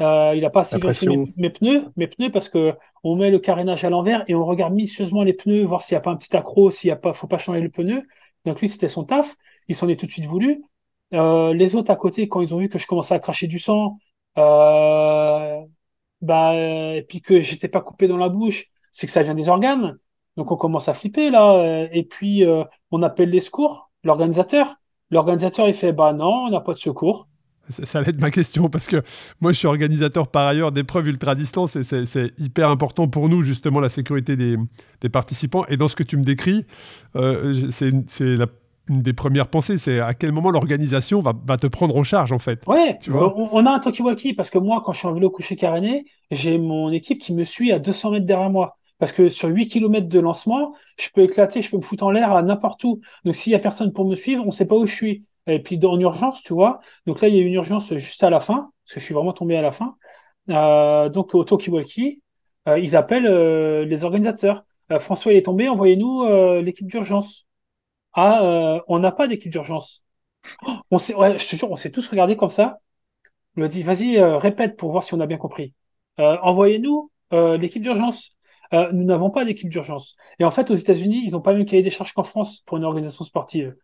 Euh, il n'a pas assez vérifié mes, pneus, mes pneus parce que on met le carénage à l'envers et on regarde minutieusement les pneus, voir s'il n'y a pas un petit accro, s'il pas, faut pas changer le pneu. Donc lui, c'était son taf. Il s'en est tout de suite voulu. Euh, les autres à côté, quand ils ont vu que je commençais à cracher du sang, euh, bah, et puis que j'étais pas coupé dans la bouche, c'est que ça vient des organes. Donc on commence à flipper là. Et puis on appelle les secours, l'organisateur. L'organisateur, il fait bah non, on n'a pas de secours ça, allait être ma question parce que moi je suis organisateur par ailleurs d'épreuves ultra distance et c'est hyper important pour nous justement la sécurité des, participants. Et dans ce que tu me décris, euh, c'est une des premières pensées, c'est à quel moment l'organisation va, va, te prendre en charge, en fait. Ouais, on a un talkie-walkie, parce que moi, quand je suis en vélo couché caréné, j'ai mon équipe qui me suit à 200 mètres derrière moi. Parce que sur 8 km de lancement, je peux éclater, je peux me foutre en l'air à n'importe où. Donc s'il n'y a personne pour me suivre, on ne sait pas où je suis. Et puis en urgence, tu vois. Donc là, il y a une urgence juste à la fin, parce que je suis vraiment tombé à la fin. Euh, donc au Talkie-Walkie, euh, ils appellent euh, les organisateurs. François, il est tombé, envoyez-nous l'équipe d'urgence. Ah, on n'a pas d'équipe d'urgence. Oh, je te jure, on s'est tous regardés comme ça. On a dit, vas-y, répète pour voir si on a bien compris. envoyez-nous l'équipe d'urgence. nous n'avons pas d'équipe d'urgence. Et en fait, aux États-Unis, ils n'ont pas le même cahier des charges qu'en France pour une organisation sportive.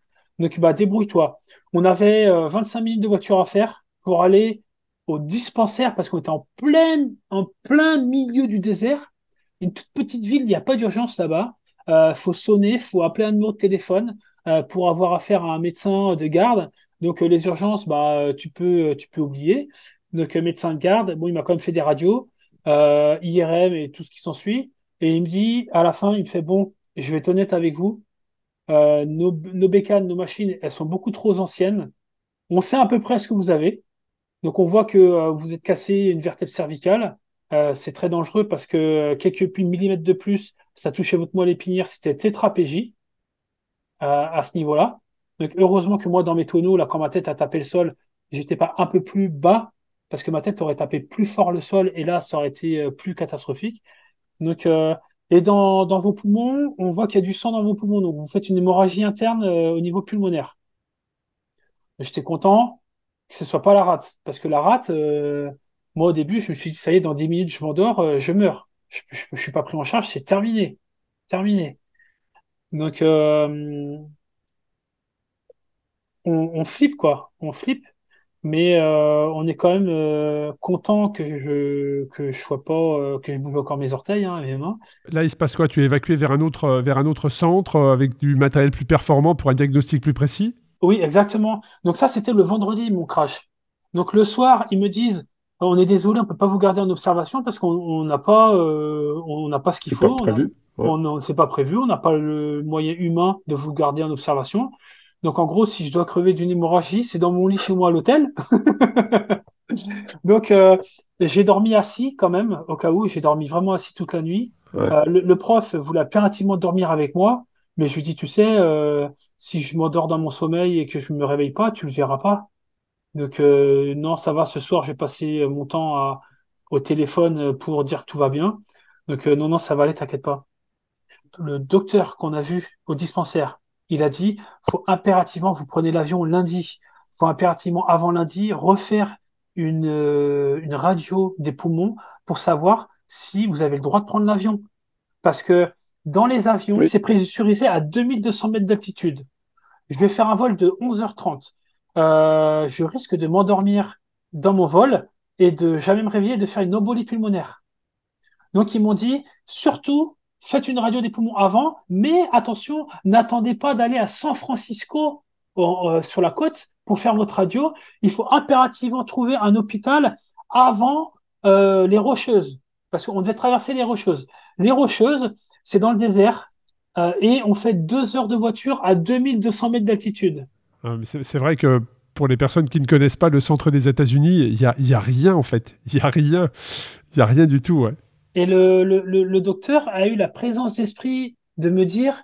Donc, débrouille-toi. On avait 25 euh, minutes de voiture à faire pour aller au dispensaire parce qu'on était en plein, en plein milieu du désert. Une toute petite ville, il n'y a pas d'urgence là-bas. Il euh, faut sonner, faut appeler un numéro de téléphone euh, pour avoir affaire à un médecin de garde. Donc, les urgences, bah, tu peux, tu peux oublier. Donc, médecin de garde, bon, il m'a quand même fait des radios, IRM et tout ce qui s'ensuit. Et il me dit, à la fin, il me fait, bon, je vais être honnête avec vous, euh, nos, nos, bécanes, nos machines, elles sont beaucoup trop anciennes. On sait à peu près ce que vous avez. Donc on voit que euh, vous êtes cassé une vertèbre cervicale. Euh, c'est très dangereux parce que quelques millimètres de plus, ça touchait votre moelle épinière, c'était tétrapégie à ce niveau-là. Donc heureusement que moi dans mes tonneaux, là quand ma tête a tapé le sol, j'étais pas un peu plus bas parce que ma tête aurait tapé plus fort le sol et là ça aurait été plus catastrophique. Donc et dans, vos poumons, on voit qu'il y a du sang dans vos poumons. Donc, vous faites une hémorragie interne euh, au niveau pulmonaire. J'étais content que ce soit pas la rate. Parce que la rate, euh, moi, au début, je me suis dit, ça y est, dans 10 minutes, je m'endors, euh, je meurs. Je, ne suis pas pris en charge, c'est terminé. Terminé. Donc, on, on, flippe, quoi. On flippe mais euh, on est quand même euh, content que je que je sois pas euh, que je bouge encore mes orteils hein, Là, il se passe quoi Tu es évacué vers un autre vers un autre centre avec du matériel plus performant pour un diagnostic plus précis Oui, exactement. Donc ça, c'était le vendredi mon crash. Donc le soir, ils me disent on est désolé, on peut pas vous garder en observation parce qu'on n'a pas on n'a pas ce qu'il faut. Pas On, ouais. pas prévu, on n'a pas le moyen humain de vous garder en observation. Donc en gros, si je dois crever d'une hémorragie, c'est dans mon lit chez moi à l'hôtel. (laughs) Donc euh, j'ai dormi assis quand même, au cas où, j'ai dormi vraiment assis toute la nuit. Euh, le, prof voulait impérativement dormir avec moi, mais je lui dis, tu sais, euh, si je m'endors dans mon sommeil et que je me réveille pas, tu le verras pas. Donc non, ça va, ce soir, j'ai passé mon temps à, au téléphone pour dire que tout va bien. Donc non, non, ça va aller, t'inquiète pas. Le docteur qu'on a vu au dispensaire, il a dit faut impérativement vous prenez l'avion lundi, faut impérativement avant lundi refaire euh, une, radio des poumons pour savoir si vous avez le droit de prendre l'avion. Parce que dans les avions, c'est pressurisé à 2200 mètres d'altitude. Je vais faire un vol de 11h30. Euh, je risque de m'endormir dans mon vol et de jamais me réveiller, de faire une embolie pulmonaire. Donc ils m'ont dit, surtout, faites une radio des poumons avant, mais attention, n'attendez pas d'aller à San Francisco euh, sur la côte pour faire votre radio. Il faut impérativement trouver un hôpital avant euh, les Rocheuses, parce qu'on devait traverser les Rocheuses. Les Rocheuses, c'est dans le désert, euh, et on fait deux heures de voiture à 2200 mètres d'altitude. C'est vrai que pour les personnes qui ne connaissent pas le centre des États-Unis, il n'y a, y a, rien en fait. Il n'y a rien. Il n'y a rien du tout. Et le, le, le, docteur a eu la présence d'esprit de me dire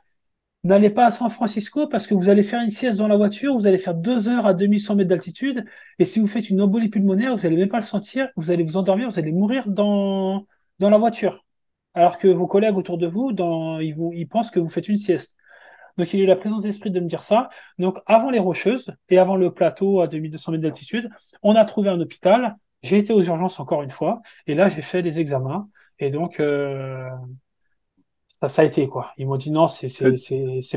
n'allez pas à San Francisco parce que vous allez faire une sieste dans la voiture, vous allez faire deux heures à 2100 mètres d'altitude, et si vous faites une embolie pulmonaire, vous allez même pas le sentir, vous allez vous endormir, vous allez mourir dans, dans la voiture. Alors que vos collègues autour de vous, dans, ils, vous, ils pensent que vous faites une sieste. Donc il a eu la présence d'esprit de me dire ça. Donc avant les rocheuses et avant le plateau à 2200 mètres d'altitude, on a trouvé un hôpital. J'ai été aux urgences encore une fois, et là j'ai fait les examens. Et donc, euh, ça, a été, quoi. Ils m'ont dit non, c'est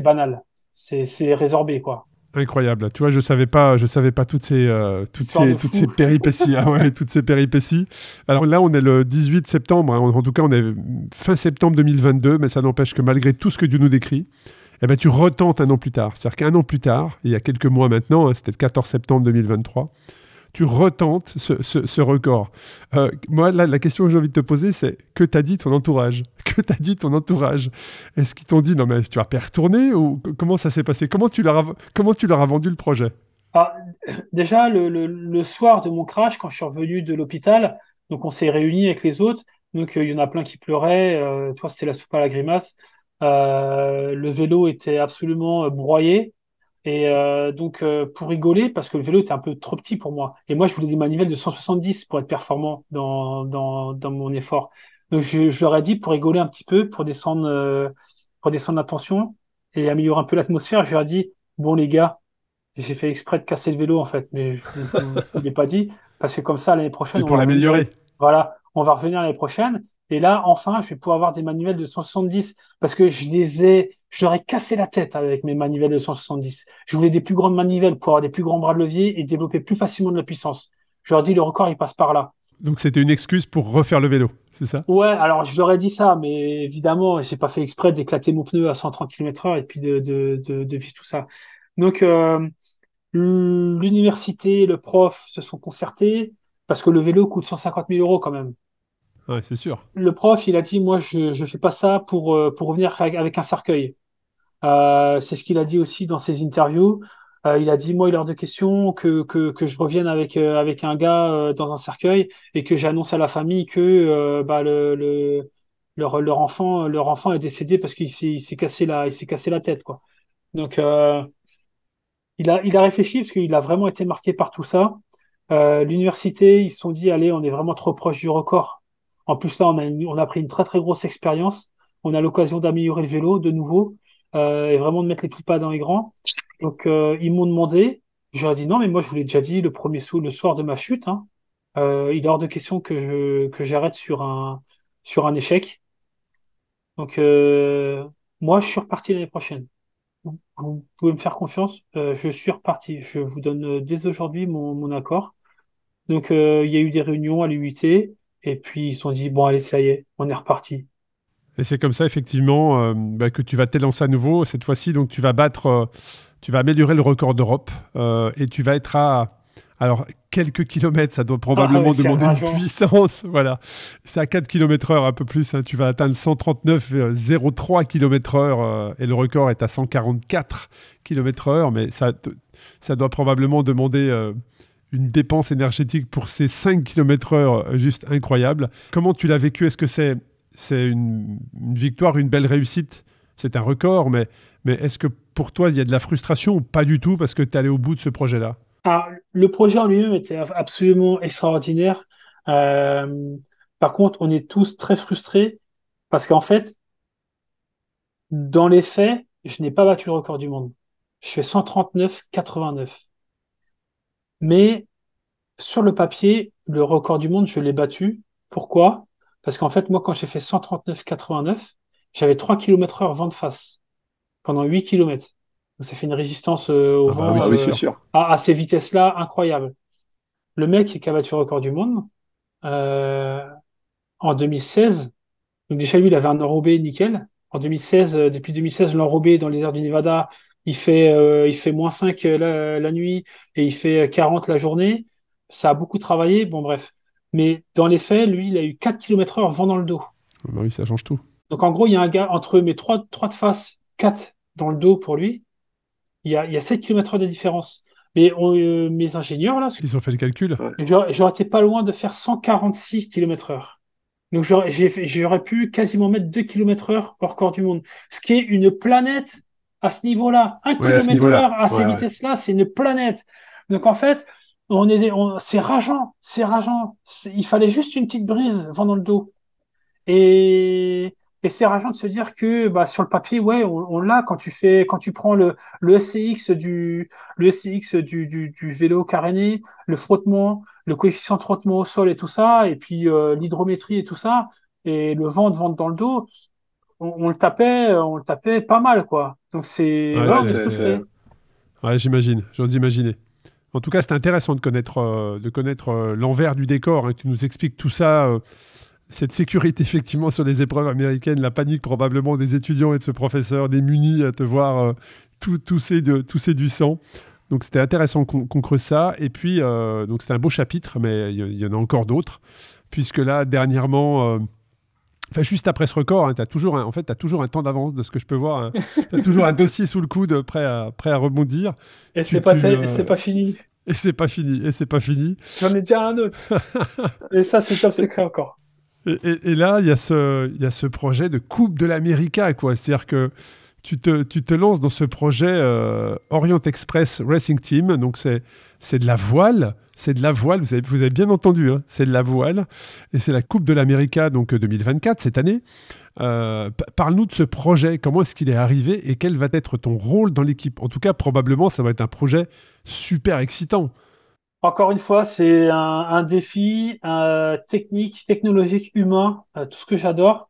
banal. C'est résorbé, quoi. Incroyable. Tu vois, je savais pas, je savais pas toutes ces, euh, toutes ces, toutes ces péripéties. Hein, toutes ces péripéties. Alors là, on est le 18 septembre. Hein. En, tout cas, on est fin septembre 2022, mais ça n'empêche que malgré tout ce que Dieu nous décrit, eh ben, tu retentes un an plus tard. C'est-à-dire qu'un an plus tard, il y a quelques mois maintenant, hein, c'était le 14 septembre 2023, tu retentes ce, record. Euh, moi, la question que j'ai envie de te poser, c'est que t'as dit ton entourage (laughs) Que t'as dit ton entourage Est-ce qu'ils t'ont dit non, mais tu vas pas retourner ou comment ça s'est passé comment tu, leur as, comment tu leur as vendu le projet ah, (clears throat) Déjà, le, soir de mon crash, quand je suis revenu de l'hôpital, donc on s'est réunis avec les autres. Donc, euh, il y en a plein qui pleuraient. Euh, toi, c'était la soupe à la grimace. le vélo était absolument broyé. Et euh, donc, euh, pour rigoler, parce que le vélo était un peu trop petit pour moi. Et moi, je voulais des manivelles de 170 pour être performant dans, dans, dans mon effort. Donc, je, leur ai dit, pour rigoler un petit peu, pour descendre, euh, pour descendre la tension et améliorer un peu l'atmosphère, je leur ai dit, bon, les gars, j'ai fait exprès de casser le vélo, en fait, mais je ne l'ai pas dit, parce que comme ça, l'année prochaine... Et pour l'améliorer. Voilà, on va revenir l'année prochaine. Et là, enfin, je vais pouvoir avoir des manuels de 170, parce que je les ai je cassé la tête avec mes manivelles de 170. Je voulais des plus grandes manivelles pour avoir des plus grands bras de levier et développer plus facilement de la puissance. Je leur ai dit, le record, il passe par là. Donc c'était une excuse pour refaire le vélo, c'est ça Ouais, alors je leur ai dit ça, mais évidemment, j'ai pas fait exprès d'éclater mon pneu à 130 km heure et puis de, de, de, de vivre tout ça. Donc euh, l'université, le prof se sont concertés parce que le vélo coûte 150 000 euros quand même c'est sûr. Le prof, il a dit, moi, je ne fais pas ça pour, euh, pour revenir avec un cercueil. Euh, c'est ce qu'il a dit aussi dans ses interviews. Euh, il a dit, moi, il leur de question que, que, je revienne avec, avec un gars dans un cercueil et que j'annonce à la famille que bah, le, leur, enfant, leur enfant est décédé parce qu'il s'est, cassé, la, il s'est cassé la tête. Quoi. Donc, il, a, il a réfléchi parce qu'il a vraiment été marqué par tout ça. L'université, ils se sont dit, allez, on est vraiment trop proche du record en plus, là, on a, pris une très, très grosse expérience. On a l'occasion d'améliorer le vélo de nouveau euh, et vraiment de mettre les petits pas dans les grands. Donc, euh, ils m'ont demandé. J'aurais dit non, mais moi, je vous l'ai déjà dit le premier le soir de ma chute. Hein. Euh, il est hors de question que j'arrête sur un échec. Donc, moi, je suis reparti l'année prochaine. Vous pouvez me faire confiance. je suis reparti. Je vous donne dès aujourd'hui mon, mon accord. Donc, il y a eu des réunions à l'UIT. Et puis ils se sont dit, bon, allez, ça y est, on est reparti. Et c'est comme ça, effectivement, euh, bah, que tu vas t'élancer à nouveau. Cette fois-ci, donc, tu vas battre, euh, tu vas améliorer le record d'Europe euh, et tu vas être à. Alors, quelques kilomètres, ça doit probablement ah, demander une puissance. (laughs) Voilà. C'est à 4 km heure, un peu plus. Hein. Tu vas atteindre 139,03 km heure et le record est à 144 km heure. Mais ça, ça doit probablement demander une dépense énergétique pour ces 5 km/h juste incroyable. Comment tu l'as vécu Est-ce que c'est c'est une, victoire, une belle réussite C'est un record, mais, mais est-ce que pour toi, il y a de la frustration ou pas du tout parce que tu es allé au bout de ce projet-là ah, Le projet en lui-même était absolument extraordinaire. Euh, par contre, on est tous très frustrés parce qu'en fait, dans les faits, je n'ai pas battu le record du monde. Je fais 139,89. Mais sur le papier, le record du monde, je l'ai battu. Pourquoi Parce qu'en fait, moi, quand j'ai fait 139,89, j'avais 3 km heure vent de face pendant 8 km. Donc ça fait une résistance euh, au ah bah vent euh, À, ces vitesses-là, incroyable. Le mec qui a battu le record du monde euh, en 2016, donc déjà lui, il avait un enrobé nickel. En 2016, depuis 2016, l'enrobé dans les airs du Nevada, il fait, euh, il fait moins 5 euh, la, nuit et il fait 40 euh, la journée. Ça a beaucoup travaillé, bon bref. Mais dans les faits, lui, il a eu 4 km heure vent dans le dos. Bah oui, ça change tout. Donc en gros, il y a un gars entre mes 3, 3 de face, 4 dans le dos pour lui. Il y a, il y 7 km heure de différence. Mais mes ingénieurs, là... Ils ont fait le calcul. J'aurais été pas loin de faire 146 km heure. Donc j'aurais pu quasiment mettre 2 km heure hors corps du monde. Ce qui est une planète à ce niveau-là. Un kilomètre kilomètre heure à ces vitesses-là, c'est une planète. Donc en fait, on est, c'est rageant, c'est rageant. Il fallait juste une petite brise vent dans le dos. Et, c'est rageant de se dire que bah, sur le papier, ouais, on, l'a quand tu fais, quand tu prends le, le SCX du le SCX du, du, vélo caréné, le frottement, le coefficient de frottement au sol et tout ça, et puis euh, l'hydrométrie et tout ça, et le vent de vent dans le dos, on, le tapait, euh, on tapait pas mal, quoi. Donc c'est. Ouais, j'imagine, j'ose imaginer. En tout cas, c'est intéressant de connaître, euh, de connaître euh, l'envers du décor. et hein, tu nous expliques tout ça, cette sécurité (laughs) effectivement sur les épreuves américaines, la panique probablement des étudiants et de ce professeur démunis à te voir tout, séduisants. de, ces du sang. Donc c'était intéressant qu'on, creuse ça. Et puis, donc c'était un beau chapitre, mais il y, en a encore d'autres, puisque là, dernièrement juste après ce record, hein, tu as toujours un, en fait, as toujours un temps d'avance de ce que je peux voir. Hein. tu as toujours un dossier sous le coude euh, prêt à, prêt à rebondir. Et c'est pas, euh, pas fini. Et c'est pas fini. Et c'est pas fini. J'en ai déjà un autre. (laughs) et ça, c'est top secret encore. Et, là, il y, a ce, y a ce projet de Coupe de l'América. C'est-à-dire que tu te, tu te lances dans ce projet euh, Orient Express Racing Team. Donc, c'est c'est de la voile. C'est de la voile, vous avez, bien entendu, hein. c'est de la voile. Et c'est la Coupe de l'América donc 2024, euh, cette année. Euh, parle-nous de ce projet, comment est-ce qu'il est arrivé et quel va être ton rôle dans l'équipe En tout cas, probablement, ça va être un projet super excitant. Encore une fois, c'est un, défi euh, technique, technologique, humain, tout ce que j'adore.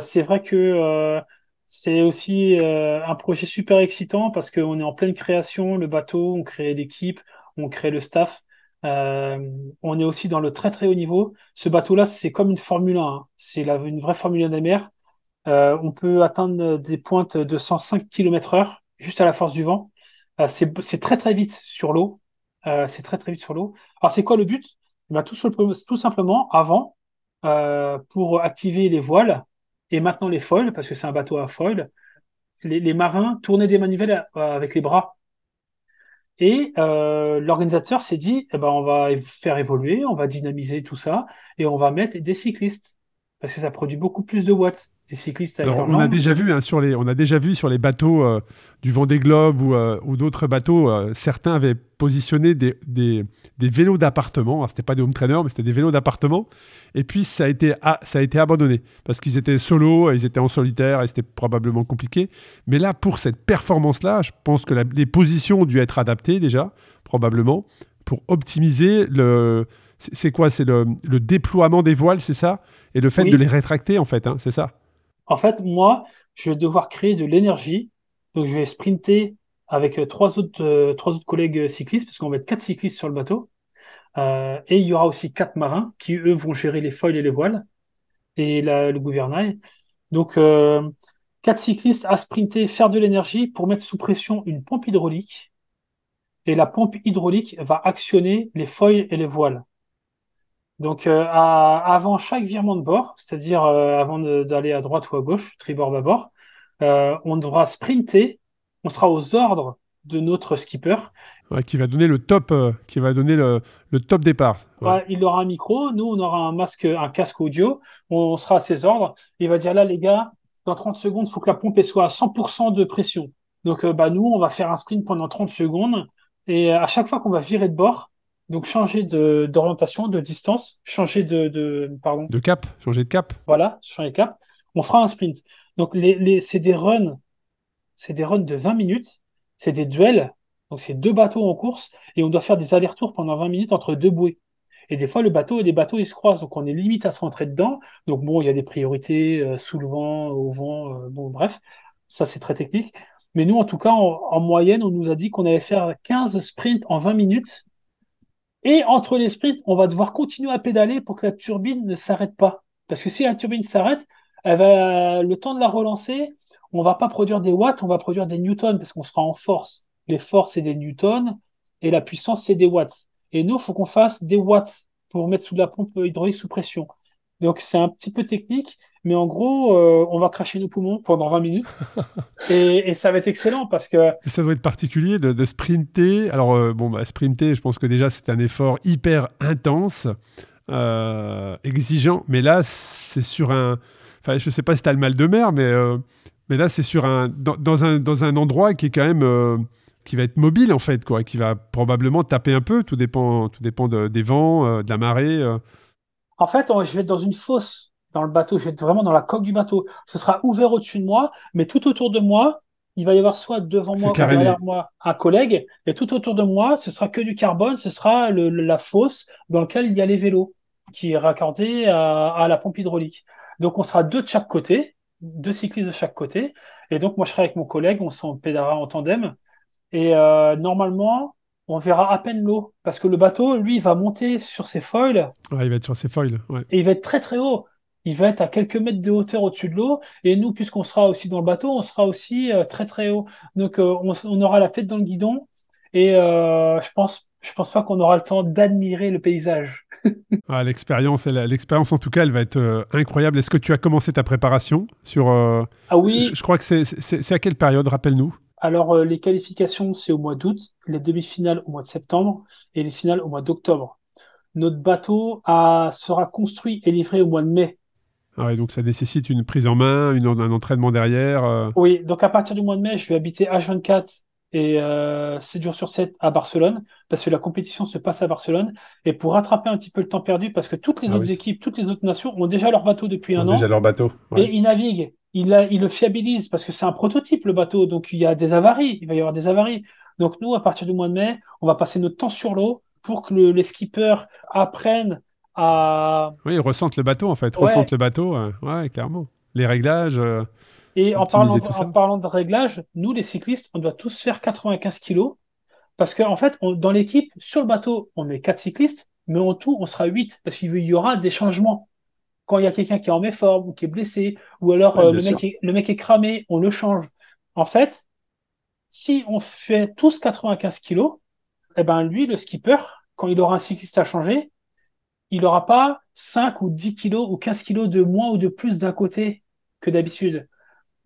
c'est vrai que c'est aussi un projet super excitant parce qu'on est en pleine création, le bateau, on crée l'équipe, on crée le staff. Euh, on est aussi dans le très très haut niveau. Ce bateau-là, c'est comme une Formule 1. Hein. C'est une vraie Formule 1 des mers. Euh, on peut atteindre des pointes de 105 km/h juste à la force du vent. Euh, c'est très très vite sur l'eau. c'est très très vite sur l'eau. Alors c'est quoi le but eh ben, tout, simplement, avant, pour activer les voiles et maintenant les foils, parce que c'est un bateau à foil, les, les marins tournaient des manivelles avec les bras et euh, l'organisateur s'est dit, eh ben, on va faire évoluer, on va dynamiser tout ça, et on va mettre des cyclistes, parce que ça produit beaucoup plus de watts cyclistes on a déjà vu hein, sur les on a déjà vu sur les bateaux euh, du Vendée Globe ou, euh, ou d'autres bateaux euh, certains avaient positionné des, vélos d'appartement c'était pas des home trainers mais c'était des vélos d'appartement et puis ça a été abandonné parce qu'ils étaient solo ils étaient en solitaire et c'était probablement compliqué mais là pour cette performance là je pense que les positions ont dû être adaptées déjà probablement pour optimiser le c'est quoi c'est le, déploiement des voiles c'est ça et le fait de les rétracter en fait hein, c'est ça en fait, moi, je vais devoir créer de l'énergie. Donc, je vais sprinter avec euh, trois autres, euh, trois autres collègues euh, cyclistes, parce qu'on va être quatre cyclistes sur le bateau. et il y aura aussi quatre marins qui, eux, vont gérer les foils et les voiles et le gouvernail. Donc, quatre cyclistes à sprinter, faire de l'énergie pour mettre sous pression une pompe hydraulique. Et la pompe hydraulique va actionner les foils et les voiles. Donc, euh, avant chaque virement de bord, c'est-à-dire euh, avant d'aller à droite ou à gauche, tribord, babord euh, on devra sprinter. On sera aux ordres de notre skipper. qui va donner le top, qui va donner le, top départ. il aura un micro, nous on aura un masque, un casque audio, on, sera à ses ordres. Il va dire là les gars, dans 30 secondes, il faut que la pompe soit à 100% de pression. Donc bah, nous, on va faire un sprint pendant 30 secondes. Et à chaque fois qu'on va virer de bord, donc changer d'orientation, de, distance, changer de, pardon. De cap, changer de cap. Voilà, changer de cap. On fera un sprint. Donc les, c'est des runs, c'est des runs de 20 minutes, c'est des duels. Donc c'est deux bateaux en course et on doit faire des allers-retours pendant 20 minutes entre deux bouées. Et des fois, le bateau et les bateaux, ils se croisent. Donc, on est limite à se rentrer dedans. Donc, bon, il y a des priorités euh, sous le vent, au vent. Euh, bon, bref, ça, c'est très technique. Mais nous, en tout cas, en moyenne, on nous a dit qu'on allait faire 15 sprints en 20 minutes et entre les sprints, on va devoir continuer à pédaler pour que la turbine ne s'arrête pas. Parce que si la turbine s'arrête, elle va, le temps de la relancer, on va pas produire des watts, on va produire des newtons parce qu'on sera en force. Les forces, c'est des newtons et la puissance, c'est des watts. Et nous, il faut qu'on fasse des watts pour mettre sous la pompe hydraulique sous pression. Donc c'est un petit peu technique, mais en gros, euh, on va cracher nos poumons pendant 20 minutes. (laughs) et, ça va être excellent parce que... Ça doit être particulier de, sprinter. Alors, euh, bon, bah, sprinter, je pense que déjà, c'est un effort hyper intense, euh, exigeant. Mais là, c'est sur un... Enfin, je ne sais pas si tu as le mal de mer, mais, mais là, c'est sur un... Dans, dans, un... dans un endroit qui est quand même... qui va être mobile en fait, quoi, qui va probablement taper un peu, tout dépend, tout dépend des vents, de la marée en fait, je vais être dans une fosse dans le bateau, je vais être vraiment dans la coque du bateau. Ce sera ouvert au-dessus de moi, mais tout autour de moi, il va y avoir soit devant moi ou derrière moi un collègue, et tout autour de moi, ce sera que du carbone, ce sera la fosse dans laquelle il y a les vélos, qui est raccordée à, la pompe hydraulique. Donc on sera deux de chaque côté, deux cyclistes de chaque côté, et donc moi je serai avec mon collègue, on s'en pédalera en tandem, et euh, normalement, on verra à peine l'eau. Parce que le bateau, lui, va monter sur ses foils. il va être sur ses foils. Et il va être très très haut. Il va être à quelques mètres de hauteur au-dessus de l'eau. Et nous, puisqu'on sera aussi dans le bateau, on sera aussi euh, très très haut. Donc euh, on, aura la tête dans le guidon. Et euh, je pense, je pense pas qu'on aura le temps d'admirer le paysage. (laughs) ah, l'expérience, l'expérience en tout cas, elle va être incroyable. Est-ce que tu as commencé ta préparation sur Ah oui. je crois que c'est à quelle période, rappelle-nous. Alors, euh, les qualifications, c'est au mois d'août, les demi-finales au mois de septembre et les finales au mois d'octobre. Notre bateau sera construit et livré au mois de mai. Ah donc ça nécessite une prise en main, un entraînement derrière. Euh. Oui, donc à partir du mois de mai, je vais habiter H24 et 7 euh, jours sur 7 à Barcelone, parce que la compétition se passe à Barcelone, et pour rattraper un petit peu le temps perdu, parce que toutes les ah autres équipes, toutes les autres nations ont déjà leur bateau depuis un an. Déjà leur bateau. Et ils naviguent il, le fiabilise parce que c'est un prototype le bateau, donc il y a des avaries, il va y avoir des avaries. Donc nous, à partir du mois de mai, on va passer notre temps sur l'eau pour que les skippers apprennent à... Oui, ressentent le bateau en fait, Ils ressentent le bateau, euh, ouais, clairement. Les réglages. Euh, et en parlant, de réglages, nous les cyclistes, on doit tous faire 95 kilos parce qu'en fait, dans l'équipe, sur le bateau, on met quatre cyclistes, mais en tout, on sera 8 parce qu'il y aura des changements quand il y a quelqu'un qui est en méforme ou qui est blessé, ou alors euh, le, mec est, le, mec est, cramé, on le change. En fait, si on fait tous 95 kilos, eh ben lui, le skipper, quand il aura un cycliste à changer, il n'aura pas 5 ou 10 kilos ou 15 kilos de moins ou de plus d'un côté que d'habitude.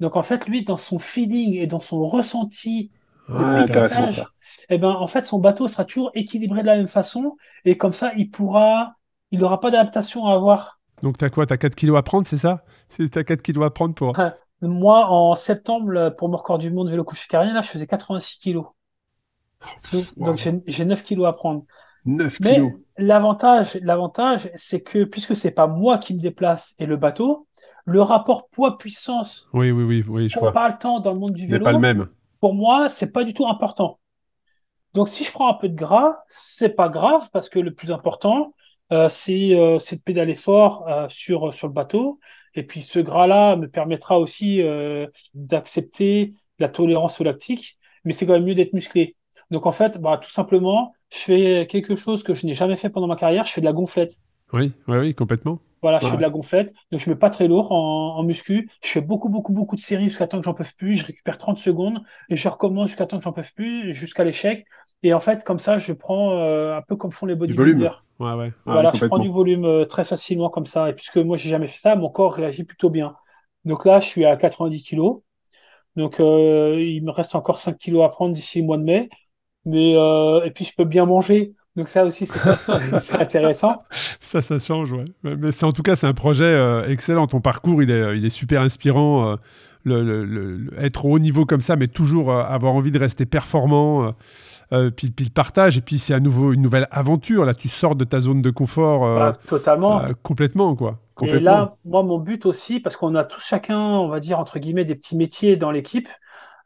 Donc en fait, lui, dans son feeling et dans son ressenti de pilotage, eh ben, en fait, son bateau sera toujours équilibré de la même façon et comme ça, il pourra, il n'aura pas d'adaptation à avoir donc, tu as quoi Tu as 4 kilos à prendre, c'est ça Tu as 4 kilos à prendre pour. Moi, en septembre, euh, pour mon record du monde vélo couché carré, là, je faisais 86 kilos. Oh, donc, j'ai 9 kilos à prendre. 9 Mais kilos. L'avantage, l'avantage, c'est que puisque c'est pas moi qui me déplace et le bateau, le rapport poids-puissance. Oui, oui, oui, oui, je vois. pas le temps dans le monde du vélo. Pas le même. Pour moi, c'est pas du tout important. Donc, si je prends un peu de gras, c'est pas grave parce que le plus important, euh, c'est euh, cette de pédaler fort euh, sur, le bateau. Et puis ce gras-là me permettra aussi d'accepter la tolérance au lactique, mais c'est quand même mieux d'être musclé. Donc en fait, bah, tout simplement, je fais quelque chose que je n'ai jamais fait pendant ma carrière, je fais de la gonflette. Oui, oui, complètement. Voilà, je fais de la gonflette, donc je ne mets pas très lourd en, muscu. Je fais beaucoup, beaucoup, beaucoup de séries jusqu'à temps que j'en peux plus. Je récupère 30 secondes et je recommence jusqu'à temps que j'en peux plus, jusqu'à l'échec. Et en fait, comme ça, je prends euh, un peu comme font les bodybuilders. Voilà, je prends du volume euh, très facilement comme ça. Et puisque moi, j'ai jamais fait ça, mon corps réagit plutôt bien. Donc là, je suis à 90 kilos. Donc euh, il me reste encore 5 kilos à prendre d'ici le mois de mai. Mais et puis je peux bien manger. Donc ça aussi, c'est (laughs) intéressant. Ça, ça change, ouais. Mais c'est en tout cas, c'est un projet excellent. Ton parcours, il est, super inspirant. être au haut niveau comme ça, mais toujours avoir envie de rester performant euh, puis, le partage, et puis c'est à nouveau une nouvelle aventure. Là, tu sors de ta zone de confort. Euh, bah, totalement. Euh, complètement, quoi. Et là, moi, mon but aussi, parce qu'on a tous chacun, on va dire, entre guillemets, des petits métiers dans l'équipe.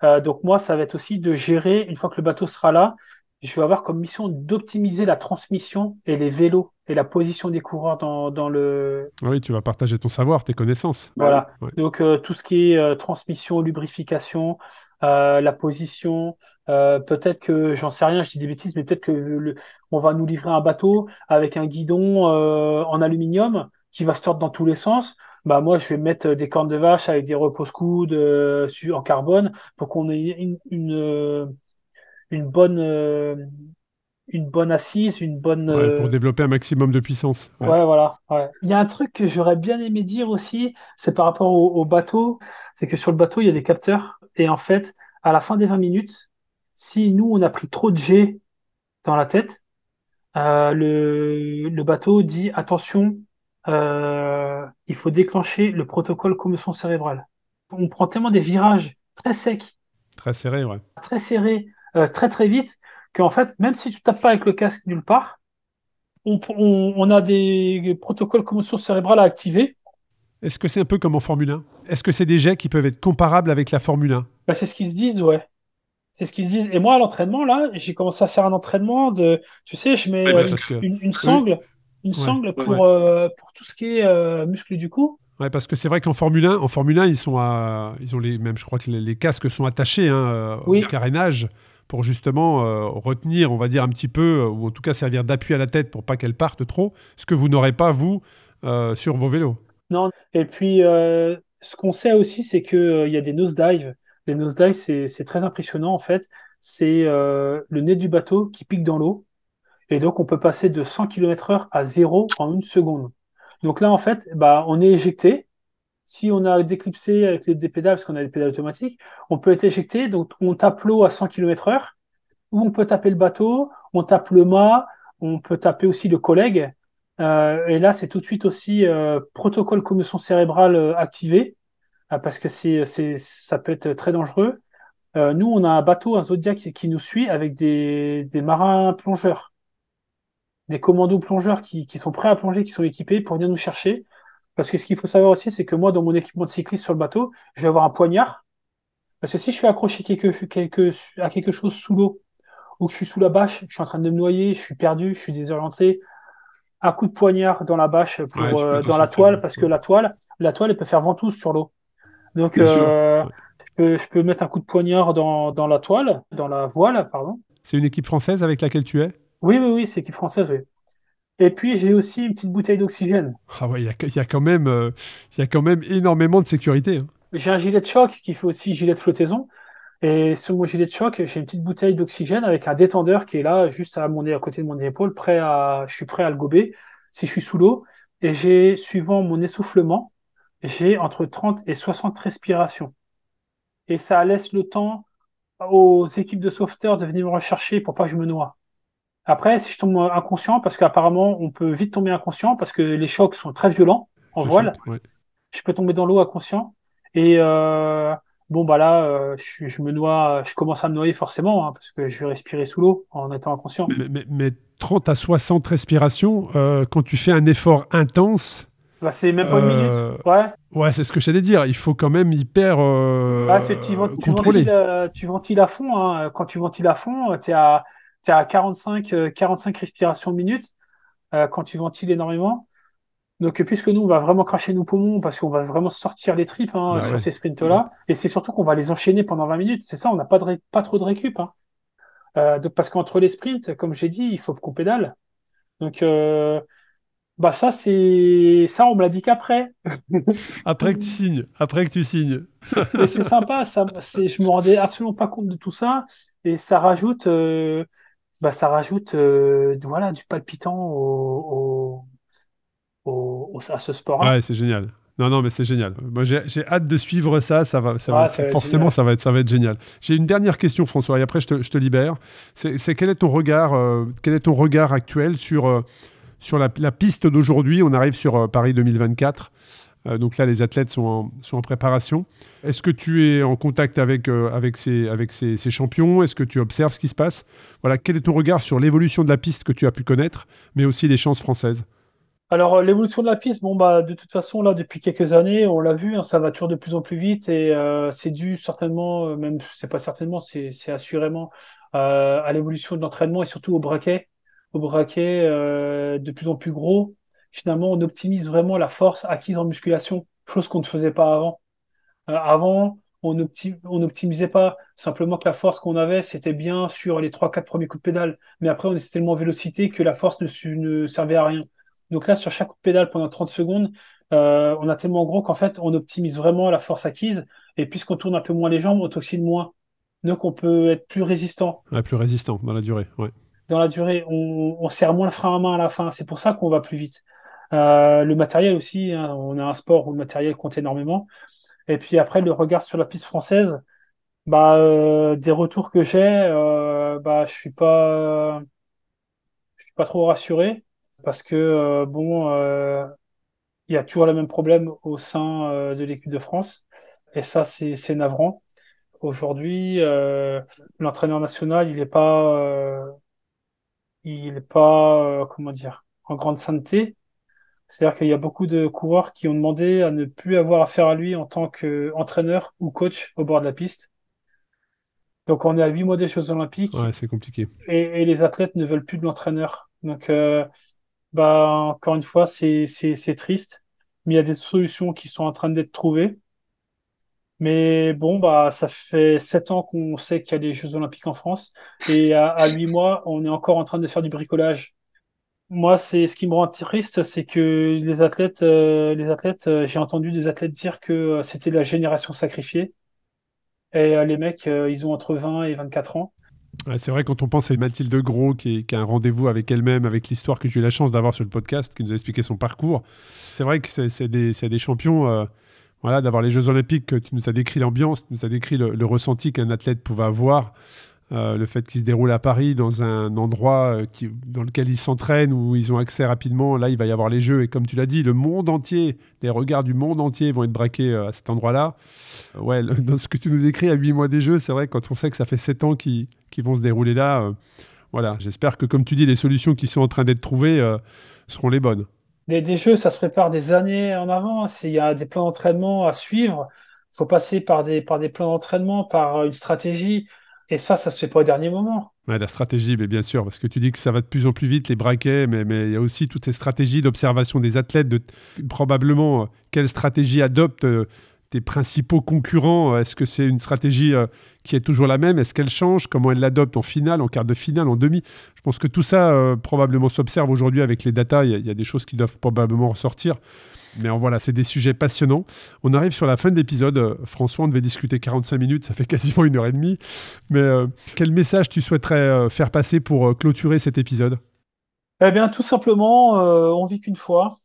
Euh, donc, moi, ça va être aussi de gérer, une fois que le bateau sera là, je vais avoir comme mission d'optimiser la transmission et les vélos et la position des coureurs dans, dans le. Oui, tu vas partager ton savoir, tes connaissances. Voilà. Donc, tout ce qui est transmission, lubrification, la position, euh, peut-être que, j'en sais rien, je dis des bêtises, mais peut-être que on va nous livrer un bateau avec un guidon euh, en aluminium qui va se tordre dans tous les sens. Bah moi, je vais mettre des cornes de vache avec des repose-coudes euh, en carbone pour qu'on ait une, bonne une bonne assise, une bonne. pour développer un maximum de puissance. Ouais, voilà. Il y a un truc que j'aurais bien aimé dire aussi, c'est par rapport au bateau, c'est que sur le bateau, il y a des capteurs. Et en fait, à la fin des 20 minutes, si nous, on a pris trop de G dans la tête, euh, le, bateau dit attention, euh, il faut déclencher le protocole commotion cérébrale. On prend tellement des virages très secs, très serrés, ouais. très serrés, euh, très très vite, qu'en fait, même si tu tapes pas avec le casque nulle part, on, a des protocoles commotion cérébrale à activer. Est-ce que c'est un peu comme en Formule 1 Est-ce que c'est des jets qui peuvent être comparables avec la Formule 1 bah, C'est ce qu'ils se disent, ouais. C'est ce qu'ils disent. Et moi, à l'entraînement, là, j'ai commencé à faire un entraînement de. Tu sais, je mets bah, une, sangle, une sangle pour, euh, pour tout ce qui est euh, muscles muscle du cou. Ouais, parce que c'est vrai qu'en Formule 1, en Formule 1, ils sont ils ont les même, je crois que les, casques sont attachés hein, euh, au carénage pour justement retenir, on va dire un petit peu, ou en tout cas servir d'appui à la tête pour pas qu'elle parte trop, ce que vous n'aurez pas vous sur vos vélos. Non. Et puis, ce qu'on sait aussi, c'est que il y a des nose dives. Les nosedives, c'est, c'est très impressionnant en fait. C'est euh, le nez du bateau qui pique dans l'eau. Et donc, on peut passer de 100 km/h à 0 en une seconde. Donc là, en fait, bah, on est éjecté. Si on a déclipsé avec les, des pédales, parce qu'on a des pédales automatiques, on peut être éjecté. Donc, on tape l'eau à 100 km/h, ou on peut taper le bateau, on tape le mât, on peut taper aussi le collègue. Euh, et là, c'est tout de suite aussi euh, protocole commotion cérébrale activé. Ah, parce que c'est, ça peut être très dangereux. Euh, nous, on a un bateau, un Zodiac qui nous suit avec des, marins plongeurs, des commandos plongeurs qui, sont prêts à plonger, qui sont équipés pour venir nous chercher. Parce que ce qu'il faut savoir aussi, c'est que moi, dans mon équipement de cycliste sur le bateau, je vais avoir un poignard. Parce que si je suis accroché à quelque chose sous l'eau, ou que je suis sous la bâche, je suis en train de me noyer, je suis perdu, je suis désorienté, un coup de poignard dans la bâche, euh, dans la toile, parce que la toile, la toile, elle peut faire ventouse sur l'eau. Donc, euh, je, peux, mettre un coup de poignard dans, la toile, dans la voile, pardon. C'est une équipe française avec laquelle tu es Oui, oui, oui, c'est une équipe française, oui. Et puis, j'ai aussi une petite bouteille d'oxygène. Ah ouais, il y, euh, y a, quand même énormément de sécurité. Hein. J'ai un gilet de choc qui fait aussi gilet de flottaison. Et sur mon gilet de choc, j'ai une petite bouteille d'oxygène avec un détendeur qui est là, juste à mon à côté de mon épaule, prêt à, je suis prêt à le gober si je suis sous l'eau. Et j'ai, suivant mon essoufflement, j'ai entre 30 et 60 respirations. Et ça laisse le temps aux équipes de sauveteurs de venir me rechercher pour pas que je me noie. Après, si je tombe inconscient, parce qu'apparemment on peut vite tomber inconscient parce que les chocs sont très violents en voile, je peux tomber dans l'eau inconscient. Et euh, bon bah là, euh, je, me noie, je commence à me noyer forcément hein, parce que je vais respirer sous l'eau en étant inconscient. Mais, 30 à 60 respirations, euh, quand tu fais un effort intense, bah, c'est même pas une minute. Euh, ouais. Ouais, c'est ce que j'allais dire. Il faut quand même hyper euh, bah, euh tu, ventiles, à fond. Hein. Quand tu ventiles à fond, euh, tu es à, à 45, 45 respirations minutes euh, quand tu ventiles énormément. Donc, puisque nous, on va vraiment cracher nos poumons parce qu'on va vraiment sortir les tripes hein, bah sur ces sprints-là. Et c'est surtout qu'on va les enchaîner pendant 20 minutes. C'est ça, on n'a pas, pas trop de récup. Hein. parce qu'entre les sprints, comme j'ai dit, il faut qu'on pédale. Donc, bah ça, c'est ça, on me l'a dit qu'après. (laughs) après que tu signes, après que tu signes. Mais c'est sympa, ça, c'est... je me rendais absolument pas compte de tout ça, et ça rajoute, euh, bah ça rajoute, euh, voilà, du palpitant au... Au... à ce sport. Ouais, c'est génial. Non, non, mais c'est génial. Moi, j'ai, hâte de suivre ça. Ça va, ça va, ah, forcément, ça va être, ça va être génial. J'ai une dernière question, François, et après je te, je te libère. C'est, quel est ton regard, euh, quel est ton regard actuel sur sur la, piste d'aujourd'hui. On arrive sur euh, Paris 2024. Euh, donc là, les athlètes sont en, préparation. Est-ce que tu es en contact avec, euh, ces, champions Est-ce que tu observes ce qui se passe Voilà, quel est ton regard sur l'évolution de la piste que tu as pu connaître, mais aussi les chances françaises alors l'évolution de la piste, bon bah de toute façon là depuis quelques années, on l'a vu, hein, ça va toujours de plus en plus vite et c'est dû certainement, même c'est pas certainement, c'est assurément à l'évolution de l'entraînement et surtout au braquet au braquet euh, de plus en plus gros. Finalement, on optimise vraiment la force acquise en musculation, chose qu'on ne faisait pas avant. Euh, avant, on n'optimisait pas simplement que la force qu'on avait, c'était bien sur les 3-4 premiers coups de pédale. Mais après, on était tellement en vélocité que la force ne, ne servait à rien. Donc là, sur chaque coup de pédale pendant 30 secondes, euh, on a tellement gros qu'en fait, on optimise vraiment la force acquise. Et puisqu'on tourne un peu moins les jambes, on toxine moins. Donc on peut être plus résistant. plus résistant dans la durée, oui dans la durée, on, serre moins le frein à main à la fin. C'est pour ça qu'on va plus vite. Euh, le matériel aussi, hein, on a un sport où le matériel compte énormément. Et puis après, le regard sur la piste française, bah, euh, des retours que j'ai, euh, bah, je suis pas, je suis pas trop rassuré parce que bon, il y a toujours le même problème au sein de l'équipe de France. Et ça, c'est navrant. Aujourd'hui, l'entraîneur national, il n'est pas il n'est pas, euh, comment dire, en grande santé. C'est-à-dire qu'il y a beaucoup de coureurs qui ont demandé à ne plus avoir affaire à lui en tant qu'entraîneur ou coach au bord de la piste. Donc on est à huit mois des Jeux Olympiques. Ouais, c'est compliqué. Et, les athlètes ne veulent plus de l'entraîneur. Donc, euh, bah, encore une fois, c'est triste. Mais il y a des solutions qui sont en train d'être trouvées. Mais bon, bah, ça fait sept ans qu'on sait qu'il y a des Jeux Olympiques en France. Et à 8 mois, on est encore en train de faire du bricolage. Moi, c'est ce qui me rend triste, c'est que les athlètes, euh, les athlètes, euh, j'ai entendu des athlètes dire que euh, c'était la génération sacrifiée. Et les mecs, ils ont entre 20 et 24 ans. c'est vrai, quand on pense à Mathilde Gros, qui, a un rendez-vous avec elle-même, avec l'histoire que j'ai eu la chance d'avoir sur le podcast, qui nous a expliqué son parcours, c'est vrai que c'est des, des, champions voilà, d'avoir les Jeux Olympiques, tu nous as décrit l'ambiance, tu nous as décrit le, ressenti qu'un athlète pouvait avoir, euh, le fait qu'il se déroule à Paris dans un endroit euh, qui, dans lequel ils s'entraînent, où ils ont accès rapidement. Là, il va y avoir les Jeux, et comme tu l'as dit, le monde entier, les regards du monde entier vont être braqués euh, à cet endroit-là. Ouais, (laughs) dans ce que tu nous décris à 8 mois des Jeux, c'est vrai, quand on sait que ça fait 7 ans qu'ils vont se dérouler là, voilà, j'espère que, comme tu dis, les solutions qui sont en train d'être trouvées seront les bonnes des, jeux, ça se prépare des années en avant. S'il y a des plans d'entraînement à suivre. Il faut passer par des, par des plans d'entraînement, par euh, une stratégie. Et ça, ça se fait pas au dernier moment. la stratégie, mais bien sûr, parce que tu dis que ça va de plus en plus vite, les braquets, mais, mais il y a aussi toutes ces stratégies d'observation des athlètes, de probablement euh, quelle stratégie adopte euh, tes principaux concurrents euh, Est-ce que c'est une stratégie euh, qui est toujours la même Est-ce qu'elle change Comment elle l'adopte en finale, en quart de finale, en demi Je pense que tout ça euh, probablement s'observe aujourd'hui avec les datas. Il y, a des choses qui doivent probablement ressortir. Mais en, voilà, c'est des sujets passionnants. On arrive sur la fin de l'épisode. François, on devait discuter 45 minutes, ça fait (laughs) quasiment une heure et demie. Mais quel message tu souhaiterais faire passer pour clôturer cet épisode Eh bien, tout simplement, on vit qu'une fois.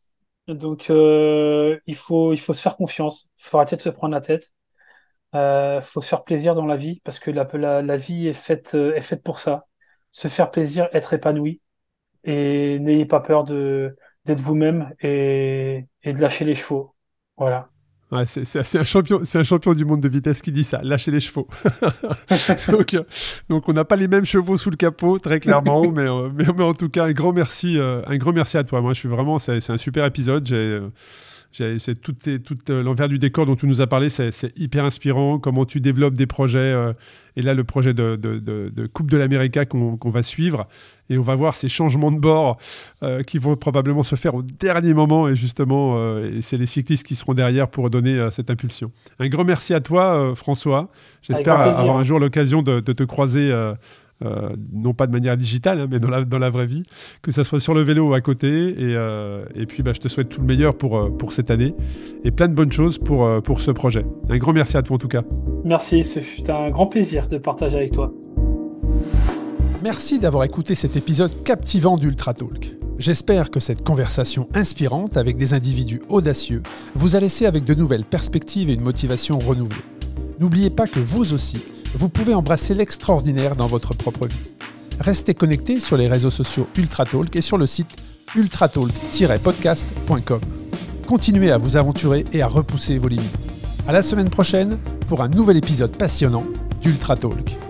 Donc, euh, il, faut, il faut se faire confiance. Il faut arrêter de se prendre la tête. Il euh, faut se faire plaisir dans la vie parce que la, la, vie est faite, euh, est faite pour ça. Se faire plaisir, être épanoui. Et n'ayez pas peur de d'être vous-même et, et de lâcher les chevaux. Voilà c'est un champion, c'est un champion du monde de vitesse qui dit ça. Lâchez les chevaux. (laughs) Euh, donc, on n'a pas les mêmes chevaux sous le capot très clairement, (laughs) euh, mais, mais, en tout cas un grand merci, euh, un grand merci à toi. Moi, je suis vraiment, c'est un super épisode. J'ai c'est tout, euh, l'envers du décor dont tu nous as parlé, c'est hyper inspirant. Comment tu développes des projets. Euh, et là, le projet de, Coupe de l'América qu'on va suivre. Et on va voir ces changements de bord euh, qui vont probablement se faire au dernier moment. Et justement, c'est les cyclistes qui seront derrière pour donner cette impulsion. Un grand merci à toi, François. J'espère avoir un jour l'occasion de, te croiser euh, non pas de manière digitale, hein, mais dans la, vraie vie, que ça soit sur le vélo ou à côté. Et, euh, puis, bah, je te souhaite tout le meilleur pour, euh, pour cette année et plein de bonnes choses pour, pour ce projet. Un grand merci à toi en tout cas. Merci, ce fut un grand plaisir de partager avec toi. Merci d'avoir écouté cet épisode captivant d'Ultra Talk. J'espère que cette conversation inspirante avec des individus audacieux vous a laissé avec de nouvelles perspectives et une motivation renouvelée. N'oubliez pas que vous aussi, vous pouvez embrasser l'extraordinaire dans votre propre vie. Restez connectés sur les réseaux sociaux UltraTalk et sur le site ultratalk-podcast.com. Continuez à vous aventurer et à repousser vos limites. À la semaine prochaine pour un nouvel épisode passionnant d'UltraTalk.